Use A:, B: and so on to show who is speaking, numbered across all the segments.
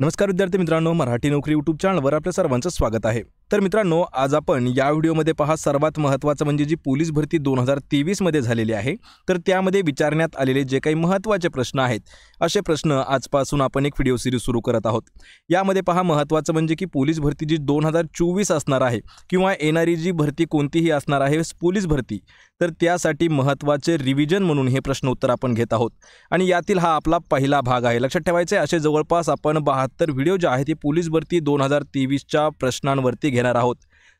A: नमस्कार विद्यार्थी मित्रांनो मराठी नोकरी यूट्यूब चॅनलवर आपल्या सर्वांचं स्वागत आहे तर मित्रांनो आज आपण या व्हिडिओमध्ये पहा सर्वात महत्त्वाचं म्हणजे जी पोलीस भरती दोन हजार तेवीसमध्ये झालेली आहे तर त्यामध्ये विचारण्यात आलेले जे काही महत्त्वाचे प्रश्न आहेत असे प्रश्न आजपासून आपण एक व्हिडिओ सिरीज सुरू करत आहोत यामध्ये पहा महत्त्वाचं म्हणजे की पोलीस भरती जी दोन हजार चोवीस असणार आहे किंवा येणारी जी भरती कोणतीही असणार आहे पोलीस भरती तर त्यासाठी महत्त्वाचे रिव्हिजन म्हणून हे प्रश्न उत्तर आपण घेत आहोत आणि यातील हा आपला पहिला भाग आहे लक्षात आहे असे जवळपास आपण बहात्तर व्हिडिओ जे आहेत ते पोलीस भरती दोन हजार तेवीसच्या प्रश्नांवरती घेणार आहोत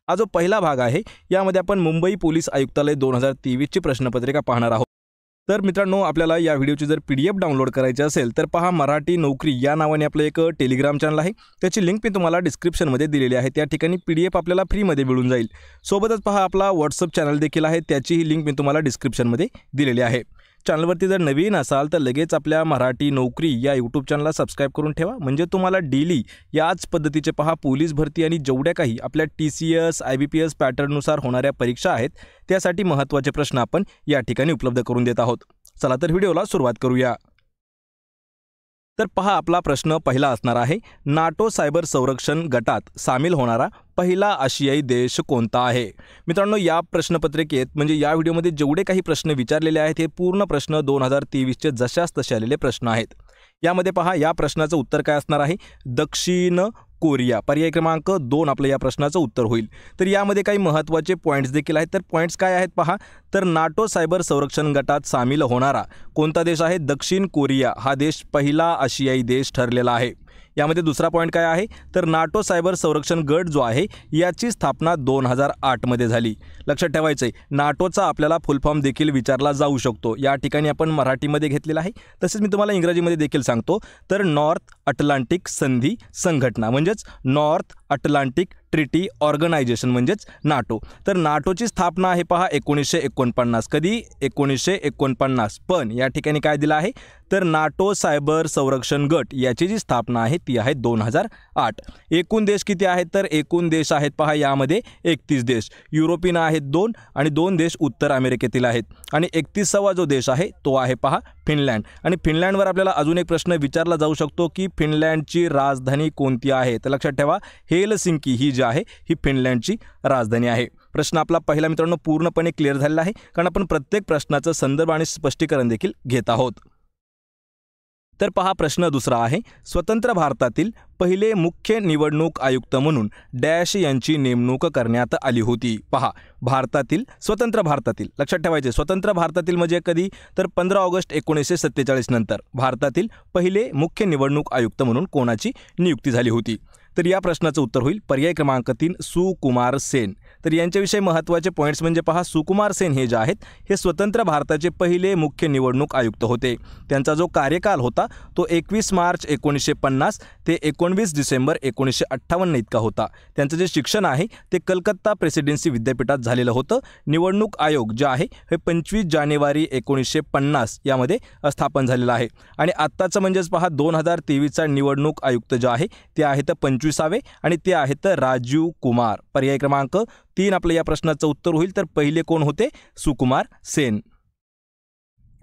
A: हा जो पहिला भाग आहे यामध्ये आपण मुंबई पोलीस आयुक्तालय दोन हजार तेवीसची प्रश्नपत्रिका पाहणार आहोत तर मित्रांनो आपल्याला या व्हिडिओची जर पी डी एफ डाउनलोड करायची असेल तर पहा मराठी नोकरी या नावाने आपलं एक टेलिग्राम चॅनल आहे त्याची लिंक मी तुम्हाला डिस्क्रिप्शनमध्ये दिलेली आहे त्या ठिकाणी पी डी एफ आपल्याला फ्रीमध्ये मिळून जाईल सोबतच पहा आपला व्हॉट्सअप चॅनल देखील आहे त्याचीही लिंक मी तुम्हाला डिस्क्रिप्शनमध्ये दिलेली आहे चॅनलवरती जर नवीन असाल तर लगेच आपल्या मराठी नोकरी या यूट्यूब चॅनलला सबस्क्राईब करून ठेवा म्हणजे तुम्हाला डेली याच पद्धतीचे पहा पोलीस भरती आणि जेवढ्या काही आपल्या T C S I B P S पॅटर्ननुसार होणाऱ्या परीक्षा आहेत त्यासाठी महत्त्वाचे प्रश्न आपण या ठिकाणी उपलब्ध करून देत आहोत चला तर व्हिडिओला सुरुवात करूया तर पहा आपला प्रश्न पहिला असणार आहे नाटो सायबर संरक्षण गटात सामील होणारा पहिला आशियाई देश कोणता आहे मित्रांनो या प्रश्नपत्रिकेत म्हणजे या व्हिडिओमध्ये जेवढे काही प्रश्न विचारलेले आहेत हे पूर्ण प्रश्न दोन हजार तेवीसचे जशास तसे आलेले प्रश्न आहेत यामध्ये पहा या प्रश्नाचं उत्तर काय असणार आहे दक्षिण कोरिया पर्याय क्रमांक दोन आपलं या प्रश्नाचं उत्तर होईल तर यामध्ये काही महत्त्वाचे पॉईंट्स देखील आहेत तर पॉइंट्स काय आहेत पहा तर नाटो सायबर संरक्षण गटात सामील होणारा कोणता देश आहे दक्षिण कोरिया हा देश पहिला आशियाई देश ठरलेला आहे यामध्ये दुसरा पॉईंट काय आहे तर नाटो सायबर संरक्षण गट जो आहे याची स्थापना दोन हजार आठमध्ये झाली लक्षात ठेवायचं आहे नाटोचा आपल्याला फुलफॉर्म देखील विचारला जाऊ शकतो या ठिकाणी आपण मराठीमध्ये घेतलेला आहे तसेच मी तुम्हाला इंग्रजीमध्ये देखील सांगतो तर नॉर्थ अटलांटिक संधी संघटना म्हणजेच नॉर्थ अटलांटिक ट्रिटी ऑर्गनायझेशन म्हणजेच नाटो तर नाटोची स्थापना आहे पहा एकोणीसशे एकोणपन्नास कधी एकोणीसशे एकोणपन्नास पण या ठिकाणी काय दिलं आहे तर नाटो सायबर संरक्षण गट याची जी स्थापना आहे ती आहे दोन हजार आठ एकूण देश किती आहेत तर एकूण देश आहेत पहा यामध्ये एकतीस देश युरोपियन आहेत दोन आणि दोन देश उत्तर अमेरिकेतील आहेत आणि एकतीसावा जो देश आहे तो आहे पहा फिनलँड आणि फिनलँडवर आपल्याला अजून एक प्रश्न विचारला जाऊ शकतो की फिनलँडची राजधानी कोणती आहे तर लक्षात ठेवा हेलसिंकी ही जी आहे ही फिनलँडची राजधानी आहे प्रश्न आपला पहिला मित्रांनो पूर्णपणे क्लिअर झालेला आहे कारण आपण प्रत्येक प्रश्नाचं संदर्भ आणि स्पष्टीकरण देखील घेत आहोत तर पहा प्रश्न दुसरा आहे स्वतंत्र भारतातील पहिले मुख्य निवडणूक आयुक्त म्हणून डॅश यांची नेमणूक करण्यात आली होती पहा भारतातील स्वतंत्र भारतातील लक्षात ठेवायचे स्वतंत्र भारतातील म्हणजे कधी तर पंधरा ऑगस्ट एकोणीसशे सत्तेचाळीस नंतर भारतातील पहिले मुख्य निवडणूक आयुक्त म्हणून कोणाची नियुक्ती झाली होती तर या प्रश्नाचं उत्तर होईल पर्याय क्रमांक तीन सुकुमार सेन तर यांच्याविषयी महत्त्वाचे पॉईंट्स म्हणजे पहा सुकुमार सेन हे जे आहेत हे स्वतंत्र भारताचे पहिले मुख्य निवडणूक आयुक्त होते त्यांचा जो कार्यकाल होता तो एकवीस मार्च एकोणीसशे पन्नास ते एकोणवीस डिसेंबर एकोणीसशे अठ्ठावन्न इतका होता त्यांचं जे शिक्षण आहे ते कलकत्ता प्रेसिडेन्सी विद्यापीठात झालेलं होतं निवडणूक आयोग जे आहे हे पंचवीस जानेवारी एकोणीसशे पन्नास यामध्ये स्थापन झालेलं आहे आणि आत्ताचं म्हणजेच पहा दोन हजार तेवीसचा निवडणूक आयुक्त जे आहे ते आहेत पंचवीसावे आणि ते आहेत राजीव कुमार पर्याय क्रमांक तीन आपलं या प्रश्नाचं उत्तर होईल तर पहिले कोण होते सुकुमार सेन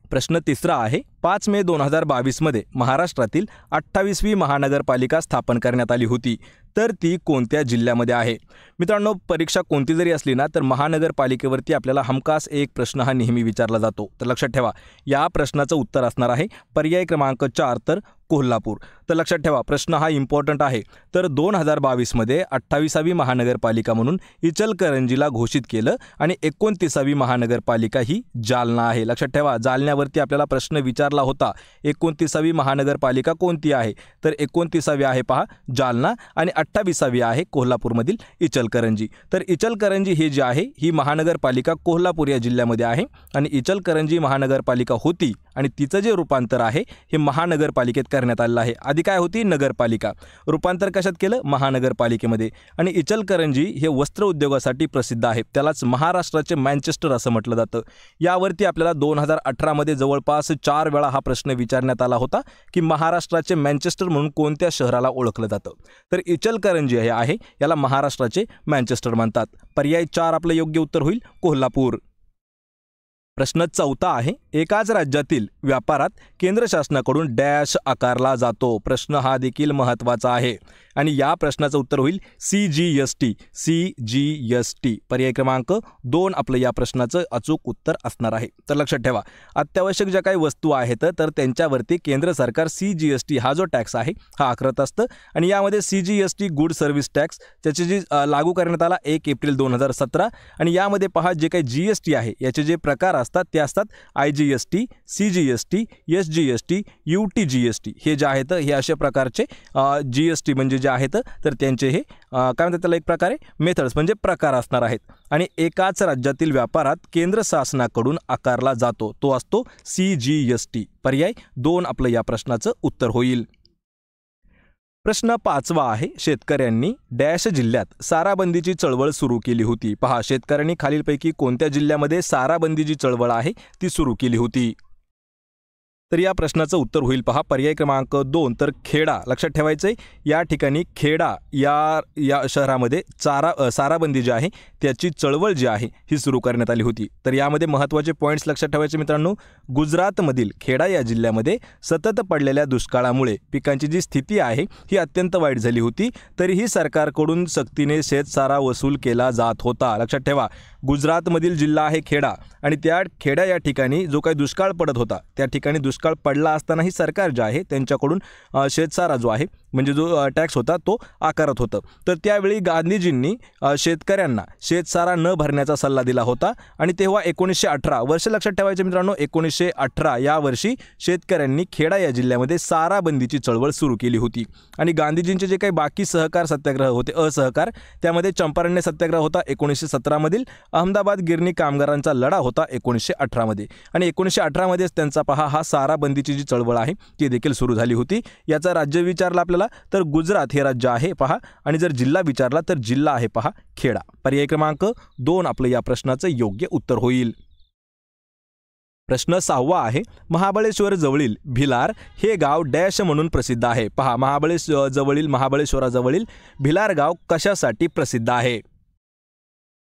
A: प्रश्न तिसरा आहे पाच मे दोन हजार बावीसमध्ये महाराष्ट्रातील अठ्ठावीसवी महानगरपालिका स्थापन करण्यात आली होती तर ती कोणत्या जिल्ह्यामध्ये आहे मित्रांनो परीक्षा कोणती जरी असली ना तर महानगरपालिकेवरती आपल्याला हमखास एक प्रश्न हा नेहमी विचारला जातो तर लक्षात ठेवा या प्रश्नाचं उत्तर असणार आहे पर्याय क्रमांक चार तर कोल्हापूर तर लक्षात ठेवा प्रश्न हा इम्पॉर्टंट आहे तर दोन हजार बावीसमध्ये अठ्ठावीसावी महानगरपालिका म्हणून इचलकरंजीला घोषित केलं आणि एकोणतीसावी महानगरपालिका ही जालना आहे लक्षात ठेवा जालन्यावरती आपल्याला प्रश्न विचारला होता एकोणतीसावी महानगरपालिका कोणती आहे तर एकोणतीसावी आहे पहा जालना आणि अठ्ठावीसावी आहे कोल्हापूरमधील इचलकरंजी तर इचलकरंजी हे जे आहे ही महानगरपालिका कोल्हापूर या जिल्ह्यामध्ये आहे आणि इचलकरंजी महानगरपालिका होती आणि तिचं जे रूपांतर आहे हे महानगरपालिकेत करण्यात आलेलं आहे आधी काय होती नगरपालिका रूपांतर कशात केलं महानगरपालिकेमध्ये आणि इचलकरंजी हे वस्त्र उद्योगासाठी प्रसिद्ध आहे त्यालाच महाराष्ट्राचे मँचेस्टर असं म्हटलं जातं यावरती आपल्याला दोन हजार अठरामध्ये जवळपास चार वेळा हा प्रश्न विचारण्यात आला होता की महाराष्ट्राचे मँचेस्टर म्हणून कोणत्या शहराला ओळखलं जातं तर इचलकरंजी हे आहे याला महाराष्ट्राचे मँचेस्टर म्हणतात पर्याय चार आपलं योग्य उत्तर होईल कोल्हापूर प्रश्न चौथा आहे एकाच राज्यातील व्यापारात केंद्र शासनाकडून डॅश आकारला जातो प्रश्न हा देखील महत्त्वाचा आहे आणि या प्रश्नाचं उत्तर होईल C G S T C G S T पर्याय क्रमांक दोन आपलं या प्रश्नाचं अचूक उत्तर असणार आहे तर लक्षात ठेवा अत्यावश्यक ज्या काही वस्तू आहेत तर त्यांच्यावरती केंद्र सरकार सी जी एस टी हा जो टॅक्स आहे हा आकारत असतं आणि यामध्ये C G S T good service tax त्याचे जी लागू करण्यात आला एक एप्रिल दोन हजार सतरा आणि यामध्ये पहा जे काही जी एस टी आहे याचे जे प्रकार असतात ते असतात I G S T C G S T S G S T U T G S T हे जे आहेत हे अशा प्रकारचे जी एस टी म्हणजे जे आहेत तर त्यांचे हे काय म्हणतात त्याला एक प्रकारे मेथड्स म्हणजे प्रकार असणार आहेत आणि एकाच राज्यातील व्यापारात केंद्र शासनाकडून आकारला जातो तो असतो सी जी एस टी पर्याय दोन आपलं या प्रश्नाचं उत्तर होईल प्रश्न पाचवा आहे शेतकऱ्यांनी डॅश जिल्ह्यात साराबंदीची चळवळ सुरू केली होती पहा शेतकऱ्यांनी खालीलपैकी कोणत्या जिल्ह्यामध्ये साराबंदीची चळवळ आहे ती सुरू केली होती तर या प्रश्नाचं उत्तर होईल पहा पर्याय क्रमांक दोन तर खेडा लक्षात ठेवायचं आहे या ठिकाणी खेडा या या शहरामध्ये चारा साराबंदी जी आहे त्याची चळवळ जी आहे ही सुरू करण्यात आली होती तर यामध्ये महत्त्वाचे पॉईंट्स लक्षात ठेवायचे मित्रांनो गुजरातमधील खेडा या जिल्ह्यामध्ये सतत पडलेल्या दुष्काळामुळे पिकांची जी स्थिती आहे ही अत्यंत वाईट झाली होती तरीही सरकारकडून सक्तीने शेतसारा वसूल केला जात होता लक्षात ठेवा गुजरातमधील जिल्हा आहे खेडा आणि त्या खेडा या ठिकाणी जो काही दुष्काळ पडत होता त्या ठिकाणी दुष्काळ पडला असतानाही सरकार जे आहे त्यांच्याकडून शेतसारा जो आहे म्हणजे जो टॅक्स होता तो आकारत होतं तर त्यावेळी गांधीजींनी शेतकऱ्यांना शेतसारा न भरण्याचा सल्ला दिला होता आणि तेव्हा एकोणीसशे अठरा वर्ष लक्षात ठेवायचे मित्रांनो एकोणीसशे अठरा या वर्षी शेतकऱ्यांनी खेडा या जिल्ह्यामध्ये सारा बंदीची चळवळ सुरू केली होती आणि गांधीजींचे जे काही बाकी सहकार सत्याग्रह होते असहकार त्यामध्ये चंपारण्य सत्याग्रह होता एकोणीसशे सतरामधील अहमदाबाद गिरणी कामगारांचा लढा होता एकोणीसशे अठरामध्ये आणि एकोणीसशे अठरामध्येच त्यांचा पहा हा सारा बंदीची जी चळवळ आहे ती देखील सुरू झाली होती याचा राज्य विचारला आपल्याला विचारला तर गुजरात हे राज्य आहे पहा आणि जर जिल्हा विचारला तर जिल्हा आहे पहा खेडा पर्याय क्रमांक दोन आपलं या प्रश्नाचं योग्य उत्तर होईल प्रश्न सहावा आहे महाबळेश्वर जवळील भिलार हे गाव डॅश म्हणून प्रसिद्ध आहे पहा महाबळेश्वर जवळील महाबळेश्वराजवळील भिलार गाव कशासाठी प्रसिद्ध आहे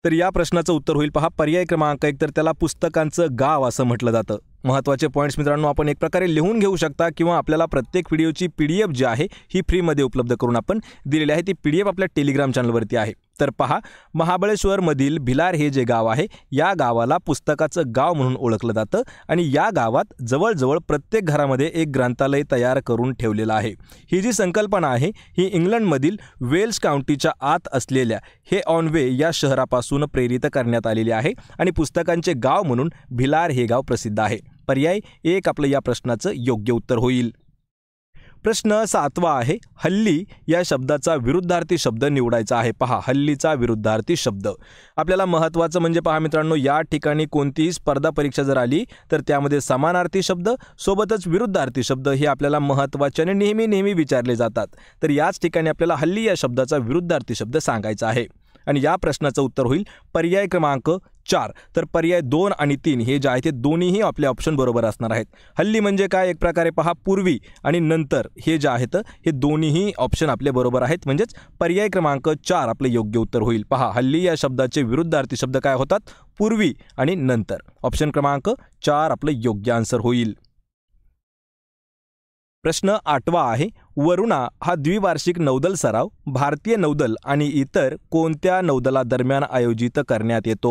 A: तर या प्रश्नाचं उत्तर होईल पहा पर्याय क्रमांक एक तर त्याला पुस्तकांचं गाव असं म्हटलं जातं महत्वाचे पॉईंट्स मित्रांनो आपण एक प्रकारे लिहून घेऊ शकता किंवा आपल्याला प्रत्येक व्हिडिओची पी डी एफ जी आहे ही फ्रीमध्ये उपलब्ध करून आपण दिलेली आहे ती पी डी एफ आपल्या टेलिग्राम चॅनलवरती आहे तर पहा महाबळेश्वरमधील भिलार हे जे गाव आहे या गावाला पुस्तकाचं गाव म्हणून ओळखलं जातं आणि या गावात जवळजवळ प्रत्येक घरामध्ये एक ग्रंथालय तयार करून ठेवलेलं आहे ही जी संकल्पना आहे ही इंग्लंडमधील वेल्स काउंटीच्या आत असलेल्या हे ऑनवे या शहरापासून प्रेरित करण्यात आलेली आहे आणि पुस्तकांचे गाव म्हणून भिलार हे गाव प्रसिद्ध आहे पर्याय एक आपलं या प्रश्नाचं योग्य उत्तर होईल प्रश्न सातवा आहे हल्ली या शब्दाचा विरुद्धार्थी शब्द निवडायचा आहे पहा हल्लीचा विरुद्धार्थी शब्द आपल्याला महत्त्वाचं म्हणजे पहा मित्रांनो या ठिकाणी कोणतीही स्पर्धा परीक्षा जर आली तर त्यामध्ये समानार्थी शब्द सोबतच विरुद्धार्थी शब्द हे आपल्याला महत्त्वाचे आणि नेहमी नेहमी विचारले जातात तर याच ठिकाणी आपल्याला हल्ली या शब्दाचा विरुद्धार्थी शब्द सांगायचा आहे आणि या प्रश्नाचं उत्तर होईल पर्याय क्रमांक चार तर पर्याय दोन आणि तीन हे जे आहे ते दोन्हीही आपले ऑप्शन बरोबर असणार आहेत हल्ली म्हणजे काय एक प्रकारे पहा पूर्वी आणि नंतर हे जे आहेत हे दोन्हीही ऑप्शन आपले बरोबर आहेत म्हणजेच पर्याय क्रमांक चार आपले योग्य उत्तर होईल पहा हल्ली या शब्दाचे विरुद्धार्थी शब्द काय होतात पूर्वी आणि नंतर ऑप्शन क्रमांक चार आपलं योग्य आन्सर होईल प्रश्न आठवा आहे वरुणा हा द्विवार्षिक नौदल सराव भारतीय नौदल आणि इतर कोणत्या नौदलादरम्यान आयोजित करण्यात येतो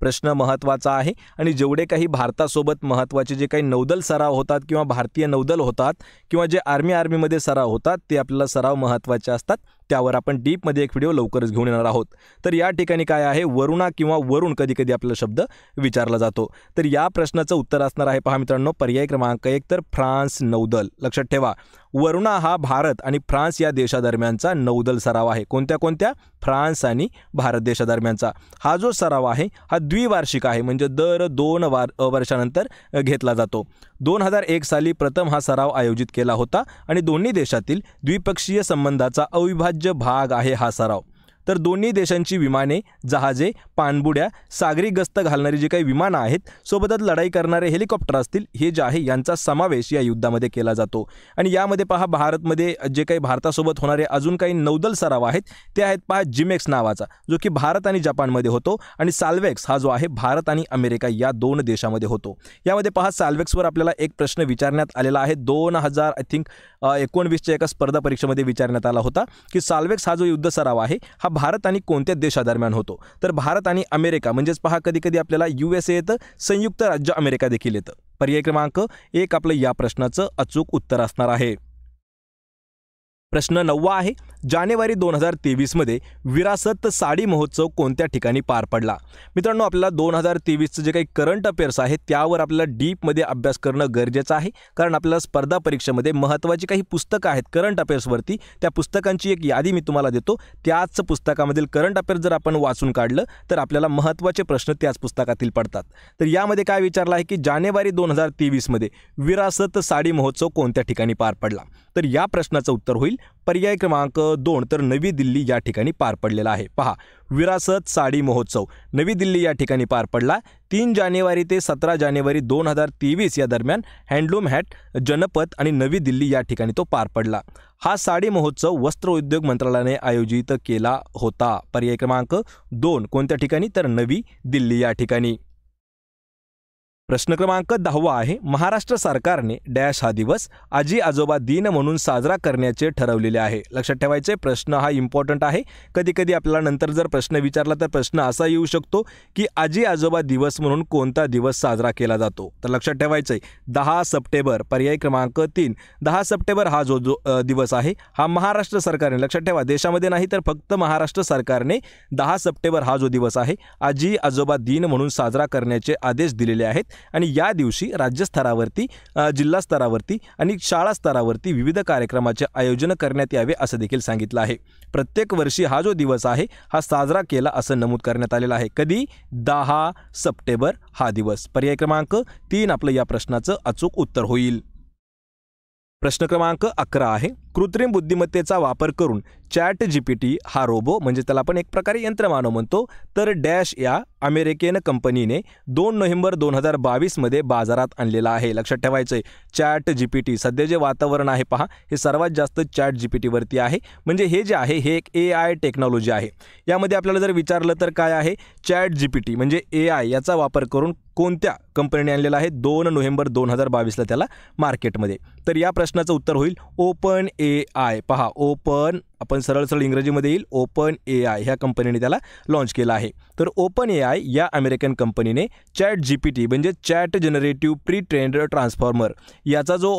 A: प्रश्न महत्त्वाचा आहे आणि जेवढे काही भारतासोबत महत्त्वाचे जे काही नौदल सराव होतात किंवा भारतीय नौदल होतात किंवा जे आर्मी आर्मीमध्ये सराव होतात ते आपल्याला सराव महत्त्वाचे असतात त्यावर आपण डीपमध्ये एक व्हिडिओ लवकरच घेऊन येणार आहोत तर या ठिकाणी काय आहे वरुणा किंवा वरुण कधी कधी आपला शब्द विचारला जातो तर या प्रश्नाचं उत्तर असणार आहे पहा मित्रांनो पर्याय क्रमांक एक तर फ्रान्स नौदल लक्षात ठेवा वरुणा हा भारत आणि फ्रान्स या देशादरम्यानचा नौदल सराव आहे कोणत्या कोणत्या फ्रान्स आणि भारत देशादरम्यानचा हा जो सराव आहे हा द्विवार्षिक आहे म्हणजे दर दोन वार वर्षानंतर घेतला जातो दोन हजार एक साली प्रथम हा सराव आयोजित केला होता आणि दोन्ही देशातील द्विपक्षीय संबंधाचा अविभाज्य भाग आहे हा सराव तर दोन्ही देशांची विमाने जहाजे पाणबुड्या सागरी गस्त घालणारी जी काही विमानं आहेत सोबतच लढाई करणारे हेलिकॉप्टर असतील हे जे आहे यांचा समावेश या युद्धामध्ये केला जातो आणि यामध्ये पहा भारतमध्ये जे काही भारतासोबत होणारे अजून काही नौदल सराव आहेत ते आहेत पहा जिमेक्स नावाचा जो की भारत आणि जपानमध्ये होतो आणि साल्वेक्स हा जो आहे भारत आणि अमेरिका या दोन देशामध्ये होतो यामध्ये पहा साल्वेक्सवर आपल्याला एक प्रश्न विचारण्यात आलेला आहे दोन हजार आय थिंक एकोणवीसच्या एका स्पर्धा परीक्षेमध्ये विचारण्यात आला होता की साल्वेक्स हा जो युद्ध सराव आहे हा भारत आणि कोणत्या देशादरम्यान होतो तर भारत आणि अमेरिका म्हणजेच पहा कधी कधी आपल्याला यू एस संयुक्त राज्य अमेरिका देखील येतं पर्याय क्रमांक एक आपलं या प्रश्नाचं अचूक उत्तर असणार आहे प्रश्न नववा आहे जानेवारी दोन हजार तेवीसमध्ये विरासत साडी महोत्सव कोणत्या ठिकाणी पार पडला मित्रांनो आपल्याला दोन हजार तेवीसचं जे काही करंट अफेअर्स आहे त्यावर आपल्याला डीपमध्ये अभ्यास करणं गरजेचं आहे कारण आपल्याला स्पर्धा परीक्षेमध्ये महत्त्वाची काही पुस्तकं आहेत करंट अफेअर्सवरती त्या पुस्तकांची एक यादी मी तुम्हाला देतो त्याच पुस्तकामधील करंट अफेअर्स जर आपण वाचून काढलं तर आपल्याला महत्त्वाचे प्रश्न त्याच पुस्तकातील पडतात तर यामध्ये काय विचारलं आहे की जानेवारी दोन हजार तेवीसमध्ये विरासत साडी महोत्सव कोणत्या ठिकाणी पार पडला तर या प्रश्नाचं उत्तर होईल पर्याय क्रमांक दोन तर नवी दिल्ली या ठिकाणी पार पडलेला आहे पहा विरासत साडी महोत्सव नवी दिल्ली या ठिकाणी पार पडला तीन जानेवारी ते सतरा जानेवारी दोन हजार तेवीस या दरम्यान हँडलूम हॅट जनपद आणि नवी दिल्ली या ठिकाणी तो पार पडला हा साडी महोत्सव वस्त्र उद्योग मंत्रालयाने आयोजित केला होता पर्याय क्रमांक दोन कोणत्या ठिकाणी तर नवी दिल्ली या ठिकाणी प्रश्न क्रमांक दहावा आहे महाराष्ट्र सरकारने डॅश हा दिवस आजी आजोबा दिन म्हणून साजरा करण्याचे ठरवलेले आहे लक्षात ठेवायचे प्रश्न हा इम्पॉर्टंट आहे कधी कधी आपल्याला नंतर जर प्रश्न विचारला तर प्रश्न असा येऊ शकतो की आजी आजोबा दिवस म्हणून कोणता दिवस साजरा केला जातो तर लक्षात ठेवायचं आहे दहा सप्टेंबर पर्याय क्रमांक तीन दहा सप्टेंबर हा जो जो दिवस आहे हा महाराष्ट्र सरकारने लक्षात ठेवा देशामध्ये नाही तर फक्त महाराष्ट्र सरकारने दहा सप्टेंबर हा जो दिवस आहे आजी आजोबा दिन म्हणून साजरा करण्याचे आदेश दिलेले आहेत आणि या दिवशी राज्यस्तरावरती जिल्हा स्तरावरती आणि शाळा स्तरावरती विविध कार्यक्रमाचे आयोजन करण्यात यावे असं देखील सांगितलं आहे प्रत्येक वर्षी हा जो दिवस आहे हा साजरा केला असं नमूद करण्यात आलेला आहे कधी दहा सप्टेंबर हा दिवस पर्याय क्रमांक तीन आपलं या प्रश्नाचं अचूक उत्तर होईल प्रश्न क्रमांक अकरा आहे कृत्रिम बुद्धिमत्तेचा वापर करून चॅट जी पी टी हा रोबो म्हणजे त्याला आपण एक प्रकारे यंत्रमानव म्हणतो तर डॅश या अमेरिकेन कंपनीने दोन नोव्हेंबर दोन हजार बावीसमध्ये बाजारात आणलेला आहे लक्षात ठेवायचं आहे चॅट जी पी टी सध्या जे वातावरण आहे पहा हे सर्वात जास्त चॅट जी पी टीवरती आहे म्हणजे हे जे आहे हे एक ए आय टेक्नॉलॉजी आहे यामध्ये आपल्याला जर विचारलं तर काय आहे चॅट जी पी टी म्हणजे ए आय याचा वापर करून कोणत्या कंपनीने आणलेला आहे दोन नोव्हेंबर दोन हजार बावीसला त्याला मार्केटमध्ये तर या प्रश्नाचं उत्तर होईल ओपन ए ए आय पहा ओपन आपण सरळ सरळ इंग्रजीमध्ये येईल ओपन ए आय ह्या कंपनीने त्याला लॉन्च केलं आहे तर ओपन ए आय या अमेरिकन कंपनीने चॅट जी पी टी म्हणजे chat generative pre trained transformer याचा जो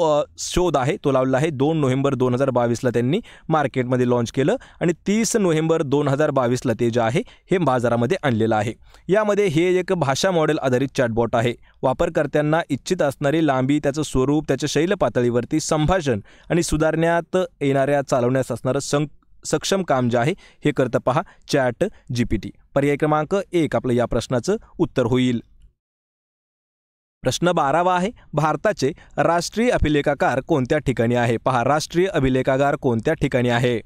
A: शोध आहे तो लावला आहे दोन नोव्हेंबर दोन हजार बावीसला त्यांनी मार्केटमध्ये लॉन्च केलं आणि तीस नोव्हेंबर दोन हजार बावीसला ते जे आहे हे बाजारामध्ये आणलेलं आहे यामध्ये हे एक भाषा मॉडेल आधारित चॅटबॉट आहे वापरकर्त्यांना इच्छित असणारी लांबी त्याचं स्वरूप त्याच्या शैल पातळीवरती संभाषण आणि सुधारण्यात येणाऱ्या चालवण्यास असणारं सं सक्षम काम जे आहे हे करतं पहा चॅट जी पी टी पर्याय क्रमांक एक आपलं या प्रश्नाचं उत्तर होईल प्रश्न बारावा आहे भारताचे राष्ट्रीय अभिलेखाकार कोणत्या ठिकाणी आहे पहा राष्ट्रीय अभिलेखागार कोणत्या ठिकाणी आहे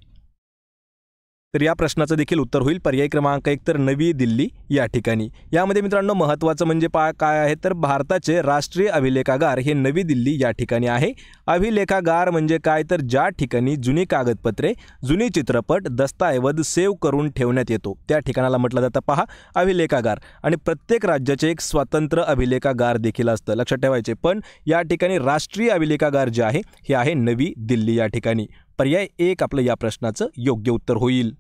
A: तर या प्रश्नाचं देखील उत्तर होईल पर्याय क्रमांक एक तर नवी दिल्ली या ठिकाणी यामध्ये मित्रांनो महत्त्वाचं म्हणजे पा काय आहे तर भारताचे राष्ट्रीय अभिलेखागार हे नवी दिल्ली या ठिकाणी आहे अभिलेखागार म्हणजे काय तर ज्या ठिकाणी जुनी कागदपत्रे जुनी चित्रपट दस्तऐवज सेव्ह करून ठेवण्यात येतो त्या ठिकाणाला म्हटलं जातं पहा अभिलेखागार आणि प्रत्येक राज्याचे एक स्वतंत्र अभिलेखागार देखील असतं लक्षात ठेवायचे पण या ठिकाणी राष्ट्रीय अभिलेखागार जे आहे हे आहे नवी दिल्ली या ठिकाणी पर्याय एक आपलं या प्रश्नाचं योग्य उत्तर होईल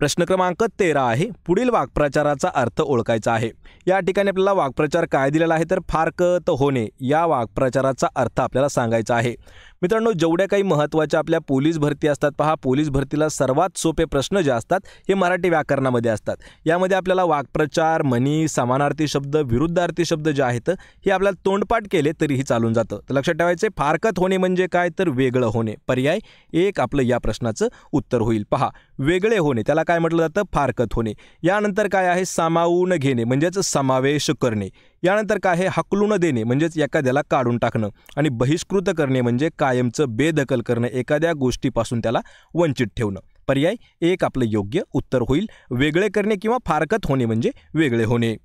A: प्रश्न क्रमांक तेरा आहे पुढील वाक्प्रचाराचा अर्थ ओळखायचा आहे या ठिकाणी आपल्याला वाक्प्रचार काय दिलेला आहे तर फारकत होणे या वाक्प्रचाराचा अर्थ आपल्याला सांगायचा आहे मित्रांनो जेवढ्या काही महत्त्वाच्या आपल्या पोलीस भरती असतात पहा पोलीस भरतीला सर्वात सोपे प्रश्न जे असतात हे मराठी व्याकरणामध्ये असतात यामध्ये आपल्याला वाक्प्रचार मनी समानार्थी शब्द विरुद्धार्थी शब्द जे आहेत हे आपल्याला तोंडपाठ केले तरीही चालून जातं तर लक्षात ठेवायचे फारकत होणे म्हणजे काय तर वेगळं होणे पर्याय एक आपलं या प्रश्नाचं उत्तर होईल पहा वेगळे होणे त्याला काय म्हटलं जातं फारकत होणे यानंतर काय आहे सामावून घेणे म्हणजेच समावेश करणे यानंतर काय आहे हकलून देणे म्हणजेच एखाद्याला काढून टाकणं आणि बहिष्कृत करणे म्हणजे कायमचं बेदखल करणं एखाद्या गोष्टीपासून त्याला वंचित ठेवणं पर्याय एक आपलं योग्य उत्तर होईल वेगळे करणे किंवा फारकत होणे म्हणजे वेगळे होणे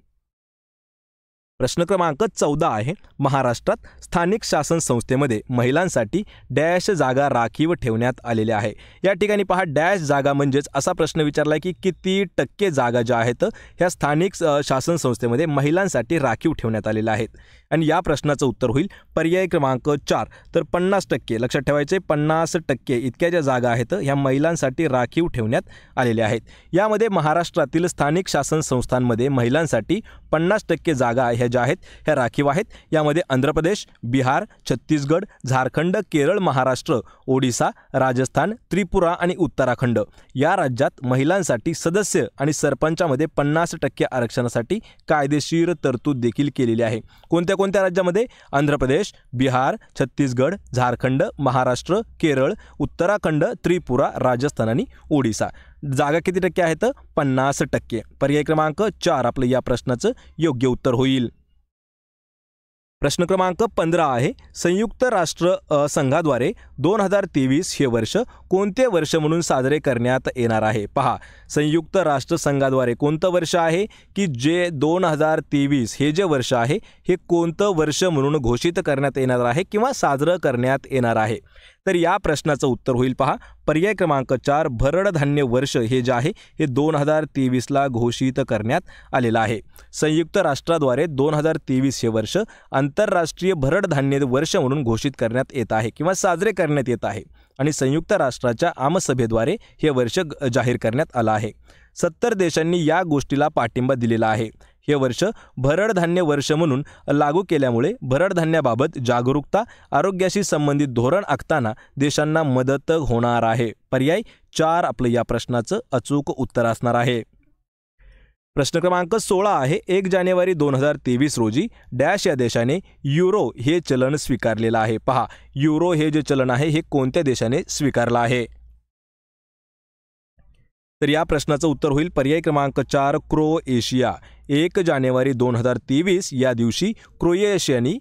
A: प्रश्न क्रमांक चौदा आहे महाराष्ट्रात स्थानिक शासन संस्थेमध्ये महिलांसाठी डॅश जागा राखीव ठेवण्यात आलेल्या आहे या ठिकाणी पहा डॅश जागा म्हणजेच असा प्रश्न विचारला की किती टक्के जागा ज्या आहेत ह्या स्थानिक शासन संस्थेमध्ये महिलांसाठी राखीव ठेवण्यात आलेल्या आहेत आणि या प्रश्नाचं उत्तर होईल पर्याय क्रमांक चार तर पन्नास टक्के लक्षात ठेवायचे पन्नास टक्के इतक्या ज्या जागा आहेत ह्या महिलांसाठी राखीव ठेवण्यात आलेल्या आहेत यामध्ये महाराष्ट्रातील स्थानिक शासन संस्थांमध्ये महिलांसाठी पन्नास टक्के जागा ह्या ज्या आहेत ह्या राखीव आहेत यामध्ये आंध्र प्रदेश बिहार छत्तीसगड झारखंड केरळ महाराष्ट्र ओडिसा राजस्थान त्रिपुरा आणि उत्तराखंड या राज्यात महिलांसाठी सदस्य आणि सरपंचामध्ये पन्नास टक्के आरक्षणासाठी कायदेशीर तरतूद देखील केलेली आहे कोणत्या कोणत्या राज्यामध्ये आंध्र प्रदेश बिहार छत्तीसगड झारखंड महाराष्ट्र केरळ उत्तराखंड त्रिपुरा राजस्थान आणि ओडिसा जागा किती टक्के आहेत पन्नास टक्के पर्याय क्रमांक चार आपलं या प्रश्नाचं योग्य उत्तर होईल प्रश्न क्रमांक पंधरा आहे संयुक्त राष्ट्र संघाद्वारे दोन हजार तेवीस हे वर्ष कोणते वर्ष म्हणून साजरे करण्यात येणार आहे पहा संयुक्त राष्ट्र संघाद्वारे कोणतं वर्ष आहे की जे दोन हजार तेवीस हे जे वर्ष आहे हे कोणतं वर्ष म्हणून घोषित करण्यात येणार आहे किंवा साजरं करण्यात येणार आहे तर या प्रश्नाचं उत्तर होईल पहा पर्याय क्रमांक चार भरडधान्य वर्ष हे जे आहे हे दोन हजार तेवीसला घोषित करण्यात आलेलं आहे संयुक्त राष्ट्राद्वारे दोन हजार तेवीस हे वर्ष आंतरराष्ट्रीय भरडधान्य वर्ष म्हणून घोषित करण्यात येत आहे किंवा साजरे करण्यात येत आहे आणि संयुक्त राष्ट्राच्या आमसभेद्वारे हे वर्ष जाहीर करण्यात आलं आहे सत्तर देशांनी या गोष्टीला पाठिंबा दिलेला आहे हे वर्ष भरडधान्य वर्ष म्हणून लागू केल्यामुळे भरडधान्याबाबत जागरूकता आरोग्याशी संबंधित धोरण आखताना देशांना मदत होणार आहे पर्याय चार आपलं या प्रश्नाचं अचूक उत्तर असणार आहे प्रश्न क्रमांक सोळा आहे एक जानेवारी दोन हजार तेवीस रोजी डॅश या देशाने युरो हे चलन स्वीकारलेलं आहे पहा युरो हे जे चलन आहे हे कोणत्या देशाने स्वीकारलं आहे तर या प्रश्नाचं उत्तर होईल पर्याय क्रमांक चार क्रो एशिया एक जानेवारी दोन हजार तेवीस या दिवशी क्रोएशियानी